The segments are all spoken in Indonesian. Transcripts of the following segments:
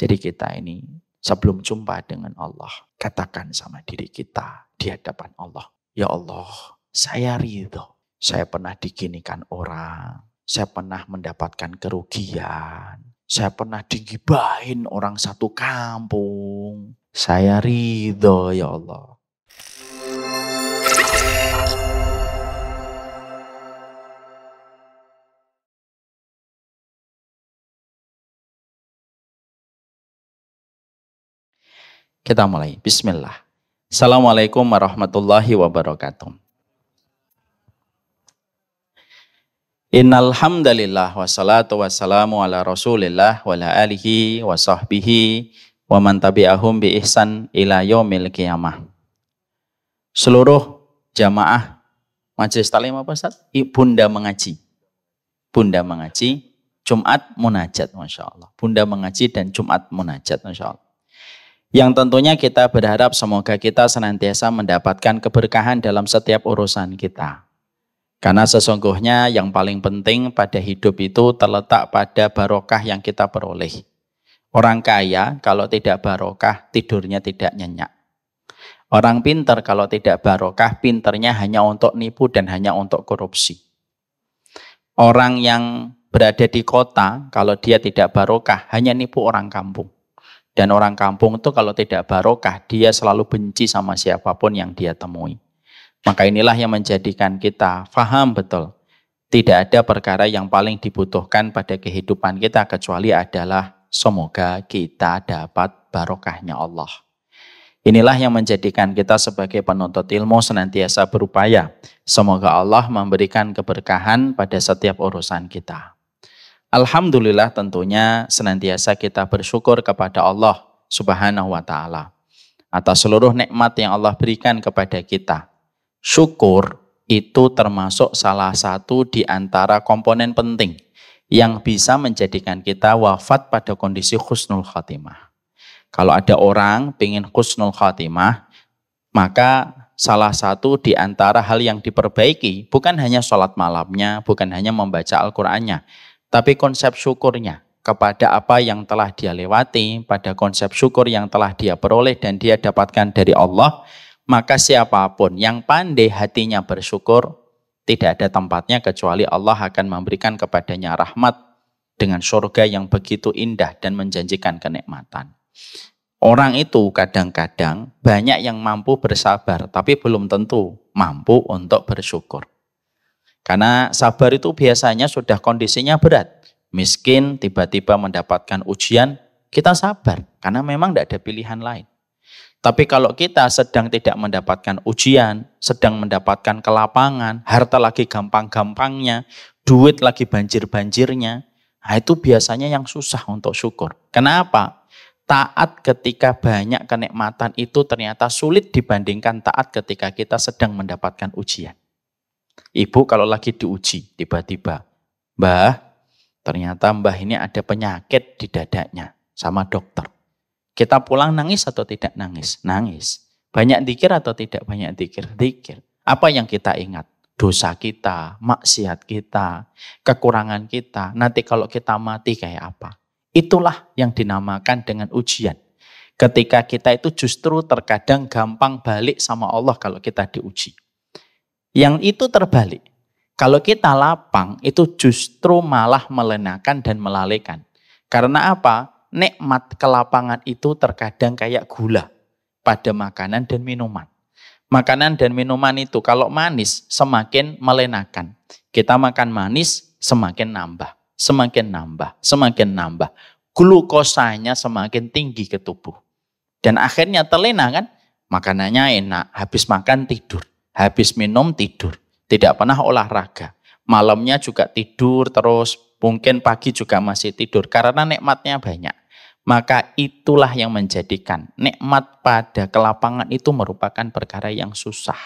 Jadi kita ini sebelum jumpa dengan Allah, katakan sama diri kita di hadapan Allah. Ya Allah, saya ridho. Saya pernah diginikan orang. Saya pernah mendapatkan kerugian. Saya pernah digibahin orang satu kampung. Saya ridho ya Allah. Kita mulai. Bismillah. Assalamualaikum warahmatullahi wabarakatuh. Innalhamdalillah wassalatu wassalamu ala Rasulillah wa ala alihi wa sahbihi wa man tabi'ahum bi ihsan ila yaumil qiyamah. Seluruh jamaah majelis taklim apa Ustaz? Bunda mengaji. Bunda mengaji, Jumat munajat Masya Allah. Bunda mengaji dan Jumat munajat Masya Allah yang tentunya kita berharap semoga kita senantiasa mendapatkan keberkahan dalam setiap urusan kita. Karena sesungguhnya yang paling penting pada hidup itu terletak pada barokah yang kita peroleh. Orang kaya kalau tidak barokah tidurnya tidak nyenyak. Orang pinter kalau tidak barokah pinternya hanya untuk nipu dan hanya untuk korupsi. Orang yang berada di kota kalau dia tidak barokah hanya nipu orang kampung. Dan orang kampung itu kalau tidak barokah, dia selalu benci sama siapapun yang dia temui. Maka inilah yang menjadikan kita faham betul. Tidak ada perkara yang paling dibutuhkan pada kehidupan kita kecuali adalah semoga kita dapat barokahnya Allah. Inilah yang menjadikan kita sebagai penuntut ilmu senantiasa berupaya. Semoga Allah memberikan keberkahan pada setiap urusan kita. Alhamdulillah tentunya senantiasa kita bersyukur kepada Allah Subhanahu wa taala atas seluruh nikmat yang Allah berikan kepada kita. Syukur itu termasuk salah satu di antara komponen penting yang bisa menjadikan kita wafat pada kondisi khusnul khatimah. Kalau ada orang ingin khusnul khatimah, maka salah satu di antara hal yang diperbaiki bukan hanya sholat malamnya, bukan hanya membaca Al-Qur'annya, tapi konsep syukurnya kepada apa yang telah dia lewati, pada konsep syukur yang telah dia peroleh dan dia dapatkan dari Allah, maka siapapun yang pandai hatinya bersyukur, tidak ada tempatnya kecuali Allah akan memberikan kepadanya rahmat dengan surga yang begitu indah dan menjanjikan kenikmatan. Orang itu kadang-kadang banyak yang mampu bersabar, tapi belum tentu mampu untuk bersyukur. Karena sabar itu biasanya sudah kondisinya berat. Miskin tiba-tiba mendapatkan ujian, kita sabar karena memang tidak ada pilihan lain. Tapi kalau kita sedang tidak mendapatkan ujian, sedang mendapatkan kelapangan, harta lagi gampang-gampangnya, duit lagi banjir-banjirnya, nah itu biasanya yang susah untuk syukur. Kenapa? Taat ketika banyak kenikmatan itu ternyata sulit dibandingkan taat ketika kita sedang mendapatkan ujian. Ibu kalau lagi diuji tiba-tiba, Mbah, ternyata Mbah ini ada penyakit di dadanya sama dokter. Kita pulang nangis atau tidak nangis? Nangis. Banyak dikir atau tidak banyak dikir? Dikir. Apa yang kita ingat? Dosa kita, maksiat kita, kekurangan kita. Nanti kalau kita mati kayak apa? Itulah yang dinamakan dengan ujian. Ketika kita itu justru terkadang gampang balik sama Allah kalau kita diuji. Yang itu terbalik. Kalau kita lapang itu justru malah melenakan dan melalekan. Karena apa? Nikmat kelapangan itu terkadang kayak gula pada makanan dan minuman. Makanan dan minuman itu kalau manis semakin melenakan. Kita makan manis semakin nambah, semakin nambah, semakin nambah. Glukosanya semakin tinggi ke tubuh. Dan akhirnya terlena kan, makanannya enak, habis makan tidur habis minum tidur, tidak pernah olahraga. Malamnya juga tidur terus, mungkin pagi juga masih tidur karena nikmatnya banyak. Maka itulah yang menjadikan nikmat pada kelapangan itu merupakan perkara yang susah.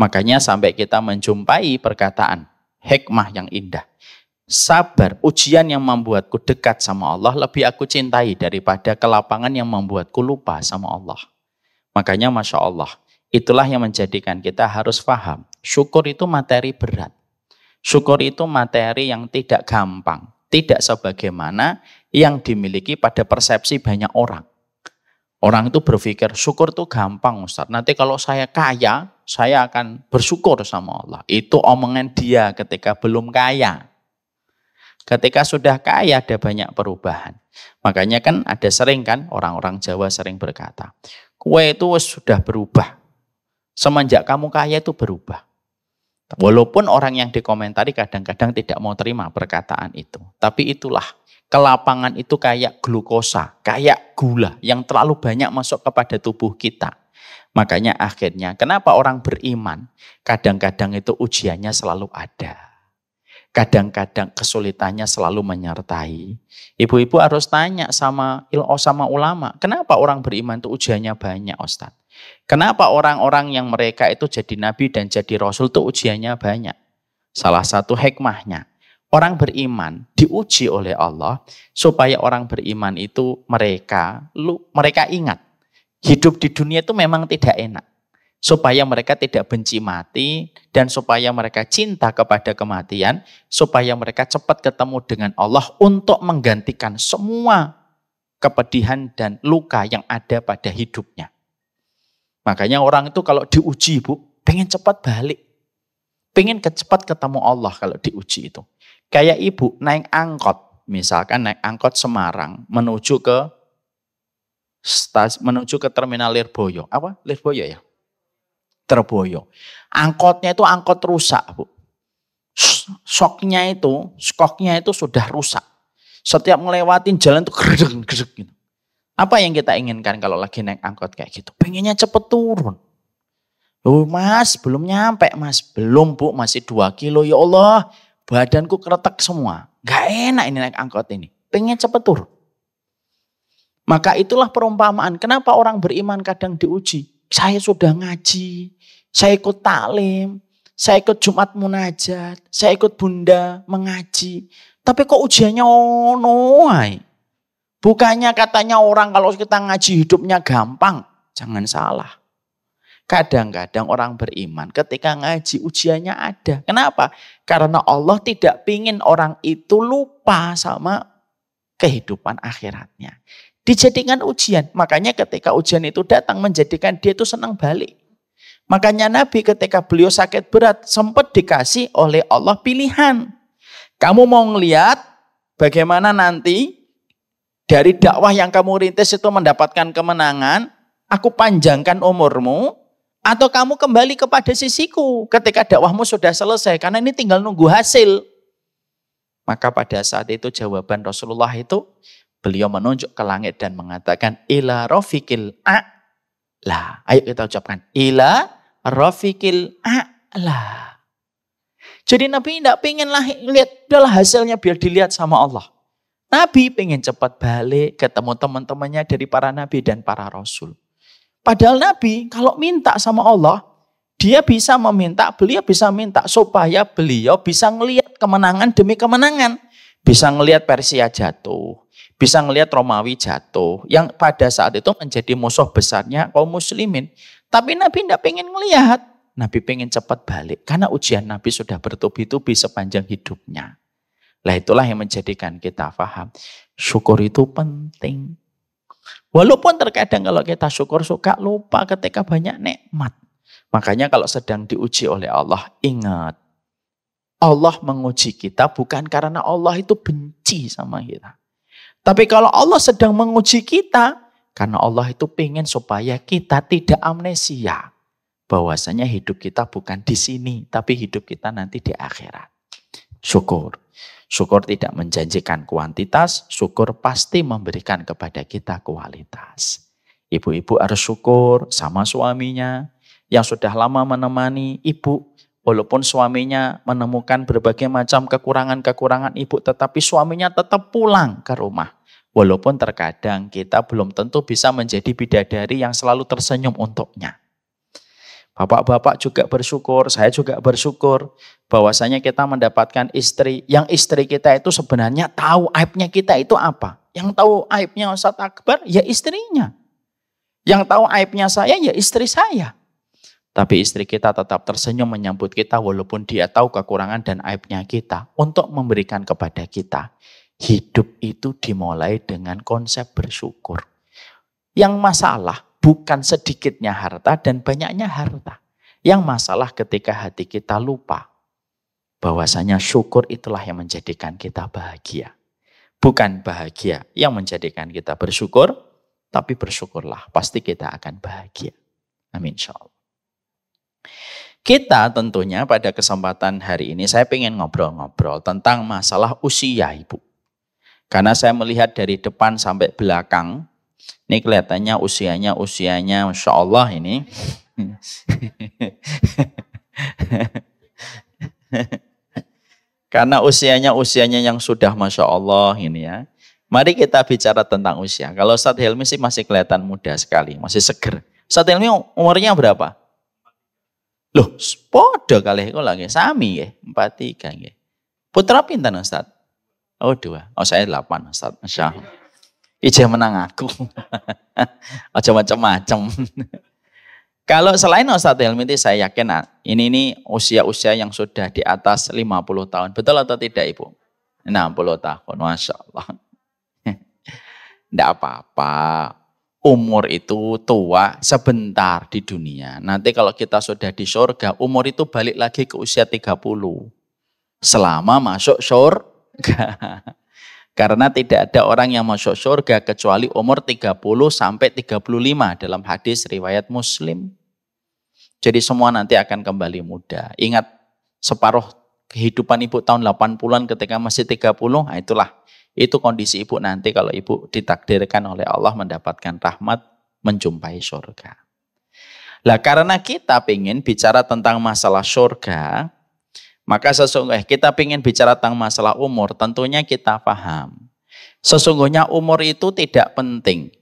Makanya sampai kita menjumpai perkataan hikmah yang indah. Sabar, ujian yang membuatku dekat sama Allah lebih aku cintai daripada kelapangan yang membuatku lupa sama Allah. Makanya Masya Allah, Itulah yang menjadikan kita harus paham. Syukur itu materi berat. Syukur itu materi yang tidak gampang. Tidak sebagaimana yang dimiliki pada persepsi banyak orang. Orang itu berpikir syukur itu gampang Ustaz. Nanti kalau saya kaya, saya akan bersyukur sama Allah. Itu omongan dia ketika belum kaya. Ketika sudah kaya ada banyak perubahan. Makanya kan ada sering kan orang-orang Jawa sering berkata, kue itu sudah berubah Semenjak kamu kaya itu berubah. Walaupun orang yang dikomentari kadang-kadang tidak mau terima perkataan itu. Tapi itulah, kelapangan itu kayak glukosa, kayak gula yang terlalu banyak masuk kepada tubuh kita. Makanya akhirnya, kenapa orang beriman kadang-kadang itu ujiannya selalu ada. Kadang-kadang kesulitannya selalu menyertai. Ibu-ibu harus tanya sama il sama ulama, kenapa orang beriman itu ujiannya banyak, Ustaz? Kenapa orang-orang yang mereka itu jadi nabi dan jadi rasul itu ujiannya banyak? Salah satu hikmahnya, orang beriman diuji oleh Allah supaya orang beriman itu mereka lu mereka ingat hidup di dunia itu memang tidak enak supaya mereka tidak benci mati dan supaya mereka cinta kepada kematian, supaya mereka cepat ketemu dengan Allah untuk menggantikan semua kepedihan dan luka yang ada pada hidupnya. Makanya orang itu kalau diuji bu, pengen cepat balik. Pengen cepat ketemu Allah kalau diuji itu. Kayak ibu naik angkot, misalkan naik angkot Semarang menuju ke stas, menuju ke terminal Lirboyo. Apa? Lirboyo ya? Terboyo. Angkotnya itu angkot rusak, Bu. Soknya itu, skoknya itu sudah rusak. Setiap melewatin jalan itu gerdeng, gerdeng gitu. Apa yang kita inginkan kalau lagi naik angkot kayak gitu? Pengennya cepet turun. Oh mas, belum nyampe mas. Belum bu, masih 2 kilo. Ya Allah, badanku keretak semua. Gak enak ini naik angkot ini. Pengen cepet turun. Maka itulah perumpamaan. Kenapa orang beriman kadang diuji? Saya sudah ngaji, saya ikut taklim, saya ikut Jumat munajat, saya ikut bunda mengaji. Tapi kok ujiannya ono oh, Bukannya katanya orang kalau kita ngaji hidupnya gampang. Jangan salah. Kadang-kadang orang beriman ketika ngaji ujiannya ada. Kenapa? Karena Allah tidak ingin orang itu lupa sama kehidupan akhiratnya. Dijadikan ujian. Makanya ketika ujian itu datang menjadikan dia itu senang balik. Makanya Nabi ketika beliau sakit berat sempat dikasih oleh Allah pilihan. Kamu mau ngeliat bagaimana nanti dari dakwah yang kamu rintis itu mendapatkan kemenangan, aku panjangkan umurmu, atau kamu kembali kepada sisiku ketika dakwahmu sudah selesai, karena ini tinggal nunggu hasil. Maka pada saat itu jawaban Rasulullah itu, beliau menunjuk ke langit dan mengatakan, Ila rofiqil a'la. Ayo kita ucapkan, Ila rofiqil a'la. Jadi Nabi tidak ingin lihat, hasilnya biar dilihat sama Allah. Nabi pengen cepat balik ketemu teman-temannya dari para nabi dan para rasul. Padahal Nabi kalau minta sama Allah, dia bisa meminta, beliau bisa minta supaya beliau bisa ngelihat kemenangan demi kemenangan. Bisa ngelihat Persia jatuh, bisa ngelihat Romawi jatuh. Yang pada saat itu menjadi musuh besarnya kaum muslimin. Tapi Nabi tidak pengen ngelihat. Nabi pengen cepat balik karena ujian Nabi sudah bertubi-tubi sepanjang hidupnya. Lah itulah yang menjadikan kita faham. Syukur itu penting. Walaupun terkadang kalau kita syukur suka lupa ketika banyak nikmat. Makanya kalau sedang diuji oleh Allah, ingat. Allah menguji kita bukan karena Allah itu benci sama kita. Tapi kalau Allah sedang menguji kita, karena Allah itu pengen supaya kita tidak amnesia. Bahwasanya hidup kita bukan di sini, tapi hidup kita nanti di akhirat. Syukur. Syukur tidak menjanjikan kuantitas, syukur pasti memberikan kepada kita kualitas. Ibu-ibu harus syukur sama suaminya yang sudah lama menemani ibu. Walaupun suaminya menemukan berbagai macam kekurangan-kekurangan ibu, tetapi suaminya tetap pulang ke rumah. Walaupun terkadang kita belum tentu bisa menjadi bidadari yang selalu tersenyum untuknya. Bapak-bapak juga bersyukur, saya juga bersyukur bahwasanya kita mendapatkan istri yang istri kita itu sebenarnya tahu aibnya kita itu apa. Yang tahu aibnya Ustaz Akbar ya istrinya. Yang tahu aibnya saya ya istri saya. Tapi istri kita tetap tersenyum menyambut kita walaupun dia tahu kekurangan dan aibnya kita untuk memberikan kepada kita. Hidup itu dimulai dengan konsep bersyukur. Yang masalah bukan sedikitnya harta dan banyaknya harta. Yang masalah ketika hati kita lupa bahwasanya syukur itulah yang menjadikan kita bahagia. Bukan bahagia yang menjadikan kita bersyukur, tapi bersyukurlah pasti kita akan bahagia. Amin insya Kita tentunya pada kesempatan hari ini saya ingin ngobrol-ngobrol tentang masalah usia ibu. Karena saya melihat dari depan sampai belakang ini kelihatannya usianya usianya Masya Allah ini. Karena usianya usianya yang sudah Masya Allah ini ya. Mari kita bicara tentang usia. Kalau saat Helmi sih masih kelihatan muda sekali, masih seger. Saat Helmi umurnya berapa? Loh, podo kali kok lagi. Sami ya, empat tiga ya. Putra pintar Ustaz? Oh dua, oh saya delapan Ustaz, Masya Allah. Ijah menang aku. Aja macam-macam. Kalau selain Nostalgia Helmiti saya yakin ah, ini ini usia-usia yang sudah di atas 50 tahun. Betul atau tidak Ibu? 60 tahun, Masya Allah. Tidak apa-apa. Umur itu tua sebentar di dunia. Nanti kalau kita sudah di surga, umur itu balik lagi ke usia 30. Selama masuk surga. Karena tidak ada orang yang masuk surga kecuali umur 30 sampai 35 dalam hadis riwayat Muslim. Jadi semua nanti akan kembali muda. Ingat separuh kehidupan ibu tahun 80-an ketika masih 30, nah itulah. Itu kondisi ibu nanti kalau ibu ditakdirkan oleh Allah mendapatkan rahmat, menjumpai surga. Lah karena kita ingin bicara tentang masalah surga, maka sesungguhnya kita ingin bicara tentang masalah umur, tentunya kita paham. Sesungguhnya umur itu tidak penting.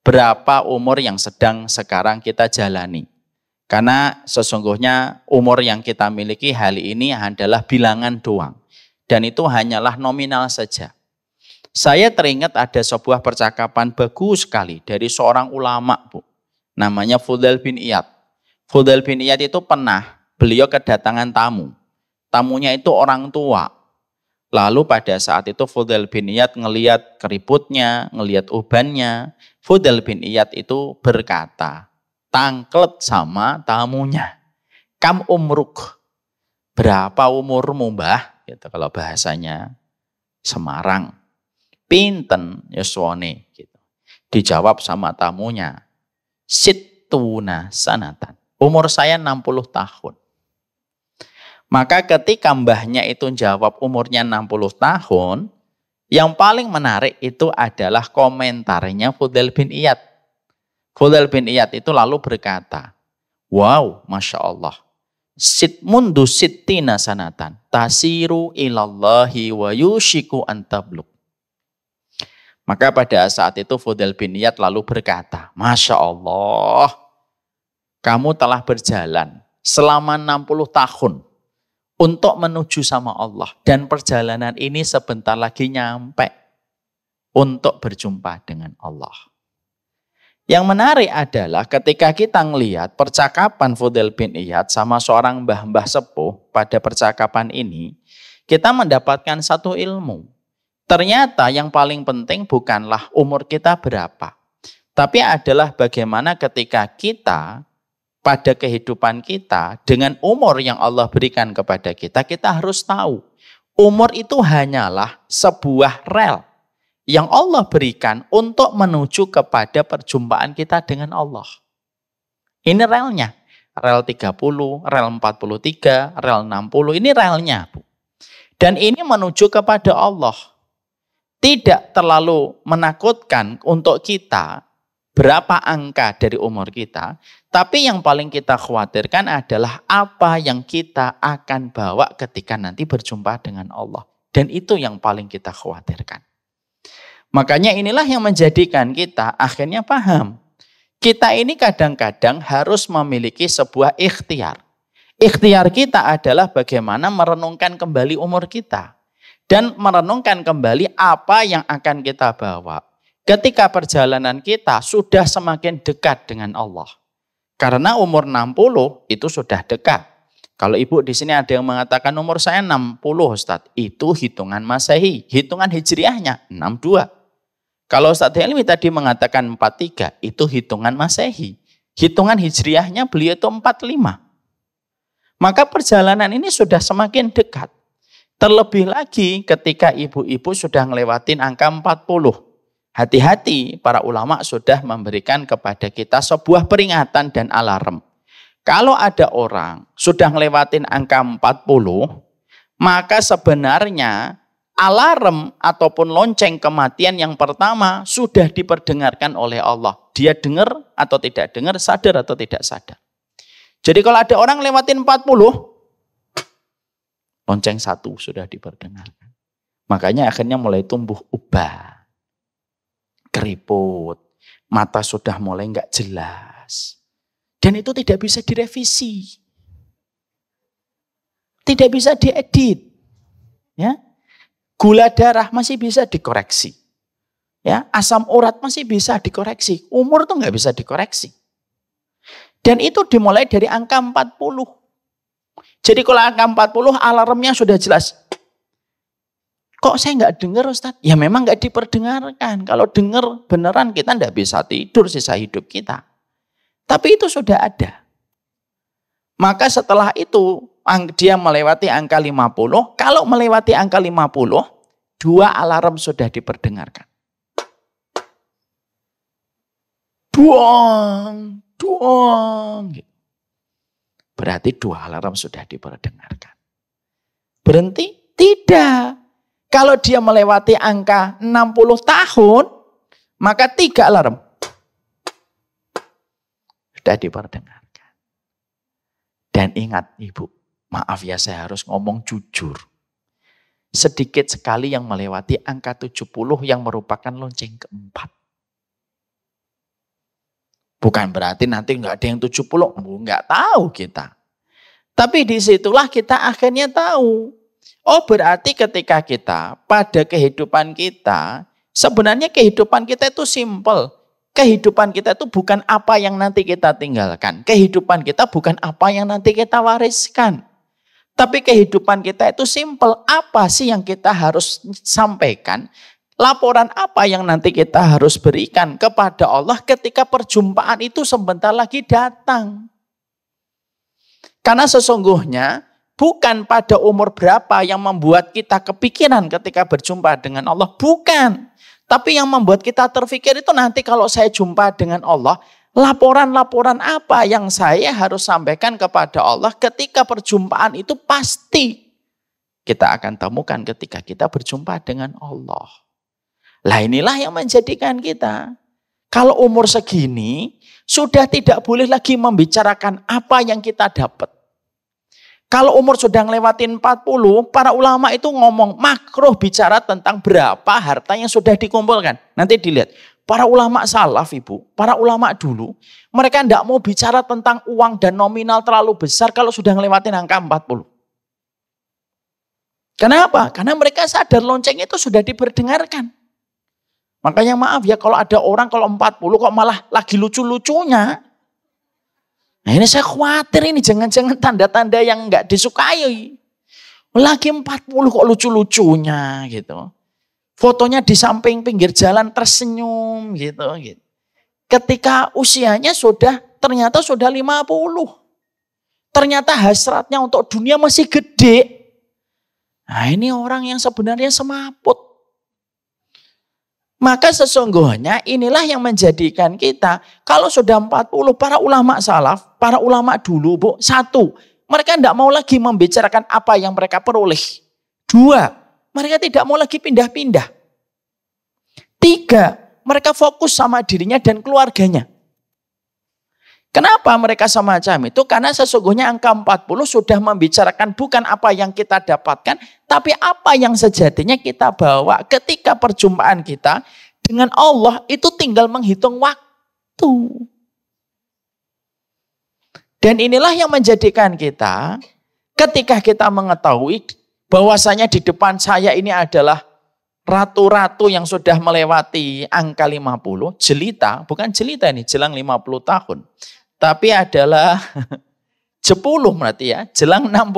Berapa umur yang sedang sekarang kita jalani. Karena sesungguhnya umur yang kita miliki hari ini adalah bilangan doang. Dan itu hanyalah nominal saja. Saya teringat ada sebuah percakapan bagus sekali dari seorang ulama, Bu. Namanya Fudel bin Iyad. Fudel bin Iyad itu pernah beliau kedatangan tamu Tamunya itu orang tua. Lalu pada saat itu Fudel bin Iyad ngeliat keriputnya, ngeliat ubannya. Fudel bin Iyad itu berkata, tangklet sama tamunya. Kam umruk, berapa umurmu mbah? Gitu, kalau bahasanya Semarang. Pinten Yuswone. Ya gitu. Dijawab sama tamunya, situna sanatan. Umur saya 60 tahun. Maka ketika mbahnya itu jawab umurnya 60 tahun, yang paling menarik itu adalah komentarnya Fudel bin Iyad. Fudel bin Iyad itu lalu berkata, Wow, Masya Allah. Sit mundu sittina sanatan. Tasiru ilallahi wa yushiku antabluk. Maka pada saat itu Fudel bin Iyad lalu berkata, Masya Allah, kamu telah berjalan selama 60 tahun untuk menuju sama Allah. Dan perjalanan ini sebentar lagi nyampe untuk berjumpa dengan Allah. Yang menarik adalah ketika kita melihat percakapan Fudel bin Iyad sama seorang mbah-mbah sepuh pada percakapan ini, kita mendapatkan satu ilmu. Ternyata yang paling penting bukanlah umur kita berapa, tapi adalah bagaimana ketika kita pada kehidupan kita dengan umur yang Allah berikan kepada kita, kita harus tahu umur itu hanyalah sebuah rel yang Allah berikan untuk menuju kepada perjumpaan kita dengan Allah. Ini relnya. Rel 30, rel 43, rel 60. Ini relnya. Bu. Dan ini menuju kepada Allah. Tidak terlalu menakutkan untuk kita berapa angka dari umur kita, tapi yang paling kita khawatirkan adalah apa yang kita akan bawa ketika nanti berjumpa dengan Allah. Dan itu yang paling kita khawatirkan. Makanya inilah yang menjadikan kita akhirnya paham. Kita ini kadang-kadang harus memiliki sebuah ikhtiar. Ikhtiar kita adalah bagaimana merenungkan kembali umur kita. Dan merenungkan kembali apa yang akan kita bawa ketika perjalanan kita sudah semakin dekat dengan Allah. Karena umur 60 itu sudah dekat. Kalau ibu di sini ada yang mengatakan umur saya 60 Ustaz, itu hitungan Masehi, hitungan Hijriahnya 62. Kalau Ustaz Helmi tadi mengatakan 43, itu hitungan Masehi. Hitungan Hijriahnya beliau itu 45. Maka perjalanan ini sudah semakin dekat. Terlebih lagi ketika ibu-ibu sudah ngelewatin angka 40. Hati-hati para ulama sudah memberikan kepada kita sebuah peringatan dan alarm. Kalau ada orang sudah ngelewatin angka 40, maka sebenarnya alarm ataupun lonceng kematian yang pertama sudah diperdengarkan oleh Allah. Dia dengar atau tidak dengar, sadar atau tidak sadar. Jadi kalau ada orang lewatin 40, lonceng satu sudah diperdengarkan. Makanya akhirnya mulai tumbuh ubah keriput, mata sudah mulai nggak jelas. Dan itu tidak bisa direvisi. Tidak bisa diedit. Ya. Gula darah masih bisa dikoreksi. Ya, asam urat masih bisa dikoreksi. Umur tuh nggak bisa dikoreksi. Dan itu dimulai dari angka 40. Jadi kalau angka 40 alarmnya sudah jelas. Kok saya nggak dengar Ustadz? Ya memang nggak diperdengarkan. Kalau dengar beneran kita nggak bisa tidur sisa hidup kita. Tapi itu sudah ada. Maka setelah itu dia melewati angka 50. Kalau melewati angka 50, dua alarm sudah diperdengarkan. Duang, duang. Gitu. Berarti dua alarm sudah diperdengarkan. Berhenti? Tidak. Kalau dia melewati angka 60 tahun, maka tiga alarm. Sudah diperdengarkan. Dan ingat ibu, maaf ya saya harus ngomong jujur. Sedikit sekali yang melewati angka 70 yang merupakan lonceng keempat. Bukan berarti nanti nggak ada yang 70, nggak tahu kita. Tapi disitulah kita akhirnya tahu Oh berarti ketika kita pada kehidupan kita, sebenarnya kehidupan kita itu simple. Kehidupan kita itu bukan apa yang nanti kita tinggalkan. Kehidupan kita bukan apa yang nanti kita wariskan. Tapi kehidupan kita itu simple. Apa sih yang kita harus sampaikan? Laporan apa yang nanti kita harus berikan kepada Allah ketika perjumpaan itu sebentar lagi datang? Karena sesungguhnya Bukan pada umur berapa yang membuat kita kepikiran ketika berjumpa dengan Allah. Bukan. Tapi yang membuat kita terpikir itu nanti kalau saya jumpa dengan Allah, laporan-laporan apa yang saya harus sampaikan kepada Allah ketika perjumpaan itu pasti kita akan temukan ketika kita berjumpa dengan Allah. Lah inilah yang menjadikan kita. Kalau umur segini, sudah tidak boleh lagi membicarakan apa yang kita dapat. Kalau umur sudah empat 40, para ulama itu ngomong makruh bicara tentang berapa harta yang sudah dikumpulkan. Nanti dilihat. Para ulama salaf ibu, para ulama dulu, mereka tidak mau bicara tentang uang dan nominal terlalu besar kalau sudah ngelewatin angka 40. Kenapa? Karena mereka sadar lonceng itu sudah diperdengarkan. Makanya maaf ya kalau ada orang kalau 40 kok malah lagi lucu-lucunya. Nah ini saya khawatir ini jangan-jangan tanda-tanda yang nggak disukai. Lagi 40 kok lucu-lucunya gitu. Fotonya di samping pinggir jalan tersenyum gitu. gitu. Ketika usianya sudah ternyata sudah 50. Ternyata hasratnya untuk dunia masih gede. Nah ini orang yang sebenarnya semaput. Maka sesungguhnya inilah yang menjadikan kita, kalau sudah 40, para ulama salaf, para ulama dulu, Bu, satu, mereka tidak mau lagi membicarakan apa yang mereka peroleh. Dua, mereka tidak mau lagi pindah-pindah. Tiga, mereka fokus sama dirinya dan keluarganya. Kenapa mereka semacam itu? Karena sesungguhnya angka 40 sudah membicarakan bukan apa yang kita dapatkan, tapi apa yang sejatinya kita bawa ketika perjumpaan kita dengan Allah itu tinggal menghitung waktu. Dan inilah yang menjadikan kita ketika kita mengetahui bahwasanya di depan saya ini adalah ratu-ratu yang sudah melewati angka 50, jelita, bukan jelita ini, jelang 50 tahun tapi adalah jepuluh berarti ya, jelang 60.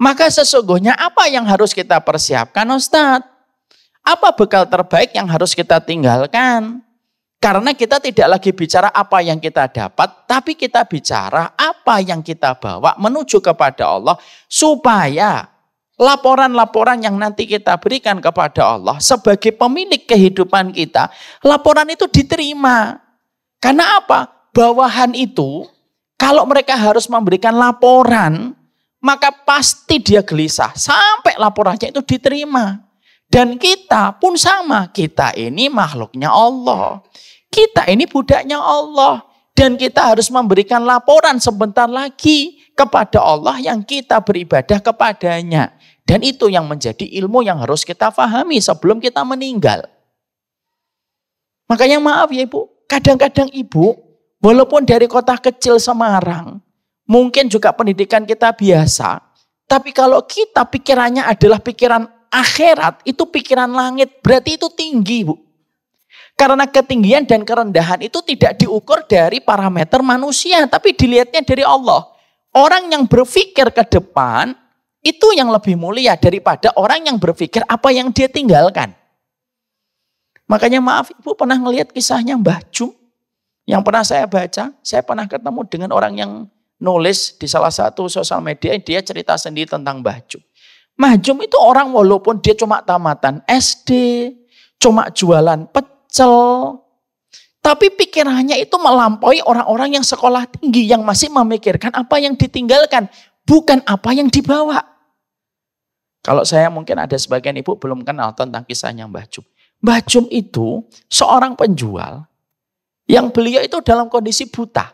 Maka sesungguhnya apa yang harus kita persiapkan Ustadz? Apa bekal terbaik yang harus kita tinggalkan? Karena kita tidak lagi bicara apa yang kita dapat, tapi kita bicara apa yang kita bawa menuju kepada Allah supaya laporan-laporan yang nanti kita berikan kepada Allah sebagai pemilik kehidupan kita, laporan itu diterima. Karena apa? bawahan itu kalau mereka harus memberikan laporan, maka pasti dia gelisah sampai laporannya itu diterima. Dan kita pun sama, kita ini makhluknya Allah. Kita ini budaknya Allah dan kita harus memberikan laporan sebentar lagi kepada Allah yang kita beribadah kepadanya. Dan itu yang menjadi ilmu yang harus kita pahami sebelum kita meninggal. Makanya maaf ya Ibu, kadang-kadang Ibu Walaupun dari kota kecil Semarang, mungkin juga pendidikan kita biasa. Tapi kalau kita pikirannya adalah pikiran akhirat, itu pikiran langit. Berarti itu tinggi, Bu. Karena ketinggian dan kerendahan itu tidak diukur dari parameter manusia, tapi dilihatnya dari Allah. Orang yang berpikir ke depan itu yang lebih mulia daripada orang yang berpikir apa yang dia tinggalkan. Makanya maaf, Ibu pernah ngelihat kisahnya Mbah Jum yang pernah saya baca, saya pernah ketemu dengan orang yang nulis di salah satu sosial media, dia cerita sendiri tentang Mbah Jum itu orang walaupun dia cuma tamatan SD, cuma jualan pecel, tapi pikirannya itu melampaui orang-orang yang sekolah tinggi, yang masih memikirkan apa yang ditinggalkan, bukan apa yang dibawa. Kalau saya mungkin ada sebagian ibu belum kenal tentang kisahnya Mbah Jum. Mbah Jum itu seorang penjual yang beliau itu dalam kondisi buta.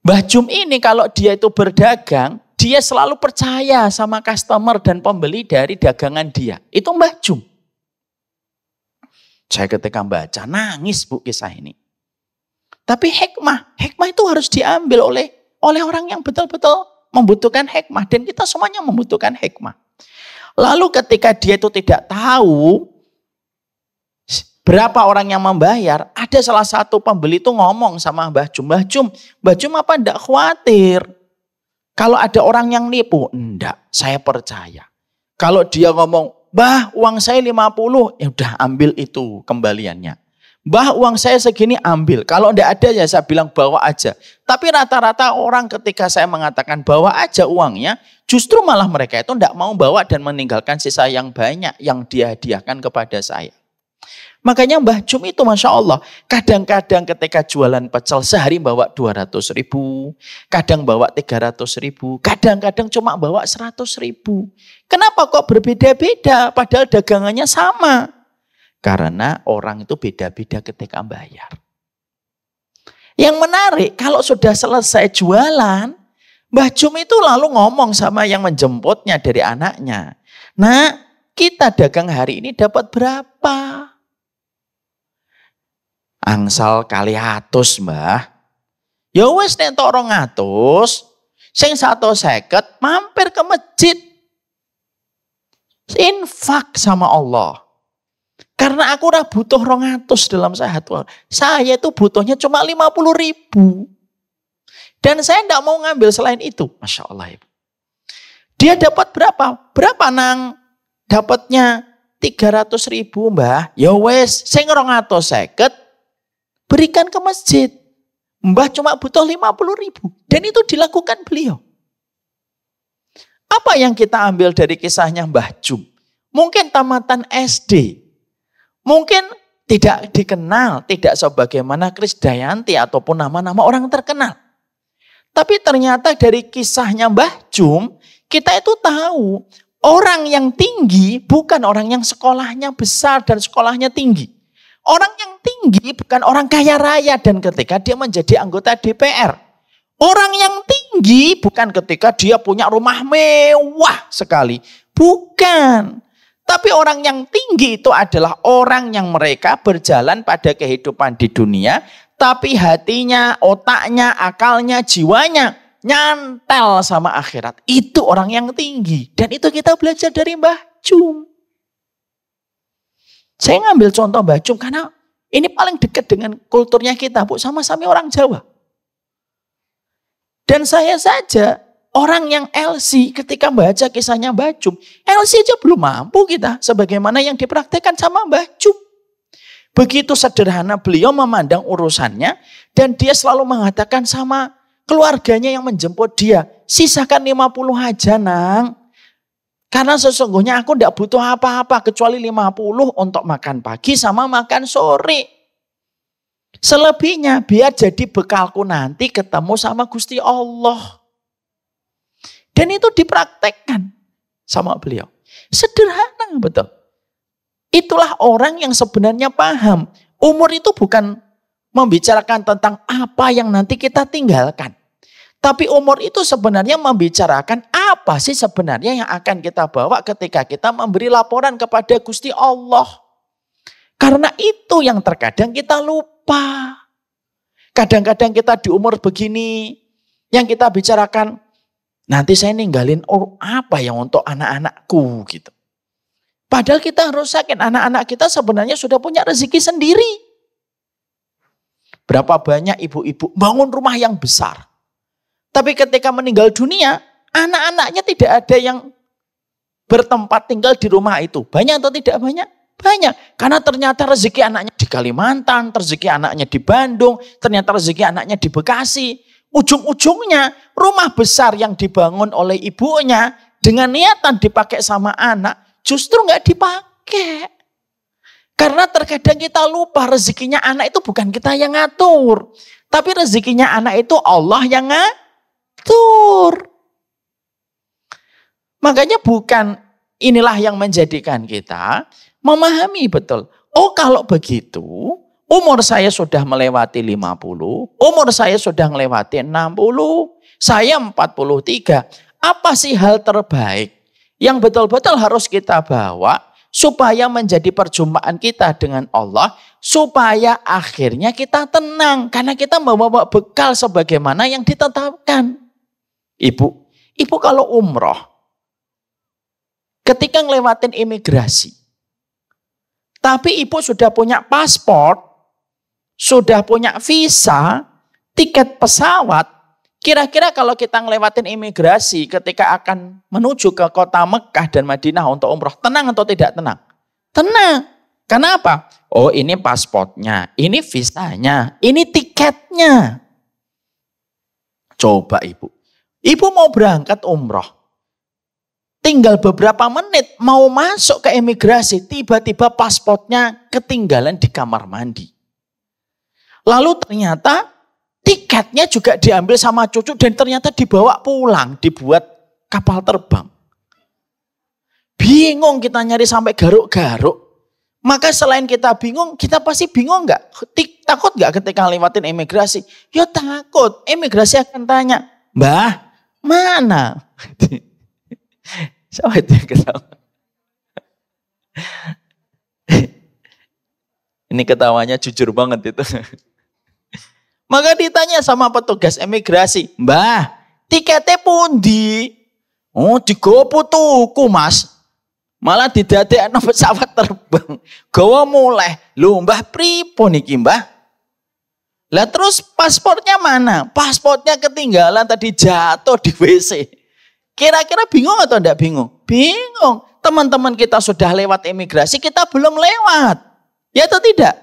Mbah Jum ini kalau dia itu berdagang, dia selalu percaya sama customer dan pembeli dari dagangan dia. Itu Mbah Jum. Saya ketika baca nangis bu kisah ini. Tapi hikmah, hikmah itu harus diambil oleh oleh orang yang betul-betul membutuhkan hikmah dan kita semuanya membutuhkan hikmah. Lalu ketika dia itu tidak tahu berapa orang yang membayar, ada salah satu pembeli itu ngomong sama Mbah Jum, Mbah Jum, Mbah Jum apa enggak khawatir? Kalau ada orang yang nipu, ndak, saya percaya. Kalau dia ngomong, Mbah uang saya 50, ya udah ambil itu kembaliannya. Mbah uang saya segini ambil, kalau ndak ada ya saya bilang bawa aja. Tapi rata-rata orang ketika saya mengatakan bawa aja uangnya, justru malah mereka itu ndak mau bawa dan meninggalkan sisa yang banyak yang dihadiahkan kepada saya. Makanya Mbah Jum itu Masya Allah, kadang-kadang ketika jualan pecel sehari bawa 200 ribu, kadang bawa 300 ribu, kadang-kadang cuma bawa 100 ribu. Kenapa kok berbeda-beda padahal dagangannya sama? Karena orang itu beda-beda ketika bayar. Yang menarik, kalau sudah selesai jualan, Mbah Jum itu lalu ngomong sama yang menjemputnya dari anaknya. Nah, kita dagang hari ini dapat berapa? angsal kali atus mbah. Ya wes nek torong atus, sing seket mampir ke masjid. Infak sama Allah. Karena aku udah butuh rong atus dalam sehat. Saya itu butuhnya cuma 50 ribu. Dan saya tidak mau ngambil selain itu. Masya Allah Ibu. Dia dapat berapa? Berapa nang? Dapatnya 300 ribu mbah. Ya wes, saya ngerong atus seket berikan ke masjid. Mbah cuma butuh 50 ribu. Dan itu dilakukan beliau. Apa yang kita ambil dari kisahnya Mbah Jum? Mungkin tamatan SD. Mungkin tidak dikenal, tidak sebagaimana kris dayanti ataupun nama-nama orang terkenal. Tapi ternyata dari kisahnya Mbah Jum, kita itu tahu orang yang tinggi bukan orang yang sekolahnya besar dan sekolahnya tinggi. Orang yang tinggi bukan orang kaya raya dan ketika dia menjadi anggota DPR. Orang yang tinggi bukan ketika dia punya rumah mewah sekali. Bukan. Tapi orang yang tinggi itu adalah orang yang mereka berjalan pada kehidupan di dunia. Tapi hatinya, otaknya, akalnya, jiwanya nyantel sama akhirat. Itu orang yang tinggi. Dan itu kita belajar dari Mbah Jum. Saya ngambil contoh Mbah Cum karena ini paling dekat dengan kulturnya kita, Bu. Sama-sama orang Jawa. Dan saya saja orang yang LC ketika baca kisahnya Mbah Cum, LC aja belum mampu kita sebagaimana yang dipraktekkan sama Mbah Cum. Begitu sederhana beliau memandang urusannya dan dia selalu mengatakan sama keluarganya yang menjemput dia, sisakan 50 aja nang. Karena sesungguhnya aku tidak butuh apa-apa kecuali 50 untuk makan pagi sama makan sore. Selebihnya biar jadi bekalku nanti ketemu sama Gusti Allah. Dan itu dipraktekkan sama beliau. Sederhana betul. Itulah orang yang sebenarnya paham. Umur itu bukan membicarakan tentang apa yang nanti kita tinggalkan. Tapi umur itu sebenarnya membicarakan apa sih sebenarnya yang akan kita bawa ketika kita memberi laporan kepada Gusti Allah? Karena itu yang terkadang kita lupa. Kadang-kadang kita di umur begini, yang kita bicarakan, nanti saya ninggalin oh, apa yang untuk anak-anakku gitu. Padahal kita harus yakin anak-anak kita sebenarnya sudah punya rezeki sendiri. Berapa banyak ibu-ibu bangun rumah yang besar. Tapi ketika meninggal dunia, Anak-anaknya tidak ada yang bertempat tinggal di rumah itu. Banyak atau tidak banyak? Banyak. Karena ternyata rezeki anaknya di Kalimantan, rezeki anaknya di Bandung, ternyata rezeki anaknya di Bekasi. Ujung-ujungnya rumah besar yang dibangun oleh ibunya dengan niatan dipakai sama anak justru nggak dipakai. Karena terkadang kita lupa rezekinya anak itu bukan kita yang ngatur. Tapi rezekinya anak itu Allah yang ngatur. Makanya bukan inilah yang menjadikan kita memahami betul. Oh kalau begitu umur saya sudah melewati 50, umur saya sudah melewati 60, saya 43. Apa sih hal terbaik yang betul-betul harus kita bawa supaya menjadi perjumpaan kita dengan Allah supaya akhirnya kita tenang karena kita membawa bekal sebagaimana yang ditetapkan. Ibu, ibu kalau umroh ketika ngelewatin imigrasi. Tapi ibu sudah punya paspor, sudah punya visa, tiket pesawat, kira-kira kalau kita ngelewatin imigrasi ketika akan menuju ke kota Mekah dan Madinah untuk umroh, tenang atau tidak tenang? Tenang. Kenapa? Oh ini paspornya, ini visanya, ini tiketnya. Coba ibu. Ibu mau berangkat umroh tinggal beberapa menit mau masuk ke imigrasi, tiba-tiba pasportnya ketinggalan di kamar mandi. Lalu ternyata tiketnya juga diambil sama cucu dan ternyata dibawa pulang, dibuat kapal terbang. Bingung kita nyari sampai garuk-garuk. Maka selain kita bingung, kita pasti bingung nggak? Takut nggak ketika lewatin imigrasi? Ya takut, imigrasi akan tanya, Mbah, mana? Siapa itu yang ketawa? Ini ketawanya jujur banget itu. Maka ditanya sama petugas imigrasi, Mbah, tiketnya pun di, oh digopo tuku mas. Malah didadek anak pesawat terbang. Gawa mulai, lu mbah pripun iki mbah? Lah terus paspornya mana? Paspornya ketinggalan tadi jatuh di WC. Kira-kira bingung atau tidak bingung? Bingung. Teman-teman kita sudah lewat imigrasi, kita belum lewat. Ya atau tidak?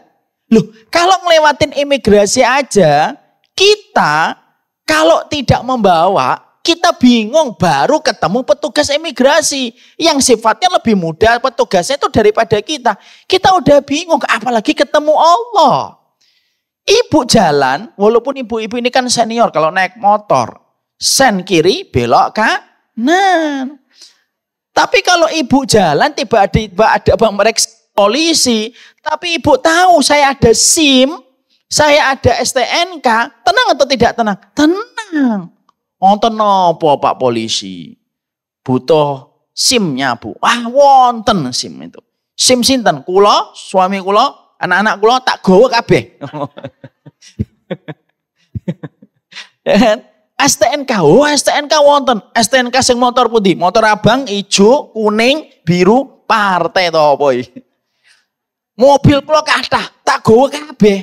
Loh, kalau ngelewatin imigrasi aja, kita kalau tidak membawa, kita bingung baru ketemu petugas imigrasi yang sifatnya lebih mudah petugasnya itu daripada kita. Kita udah bingung apalagi ketemu Allah. Ibu jalan, walaupun ibu-ibu ini kan senior kalau naik motor, sen kiri belok kak Nah, tapi kalau ibu jalan tiba-tiba ada bang mereka polisi, tapi ibu tahu saya ada SIM, saya ada STNK, tenang atau tidak tenang? Tenang. Wonten nopo Pak polisi? Butuh SIM-nya, Bu. Wah, wonten SIM itu. SIM sinten? Kula, suami kula, anak-anak kula tak gawa kabeh. Ya kan? STNK, oh STNK wonten. STNK sing motor putih, motor abang, ijo, kuning, biru, partai toh boy Mobil kulo kata, tak gue kabe.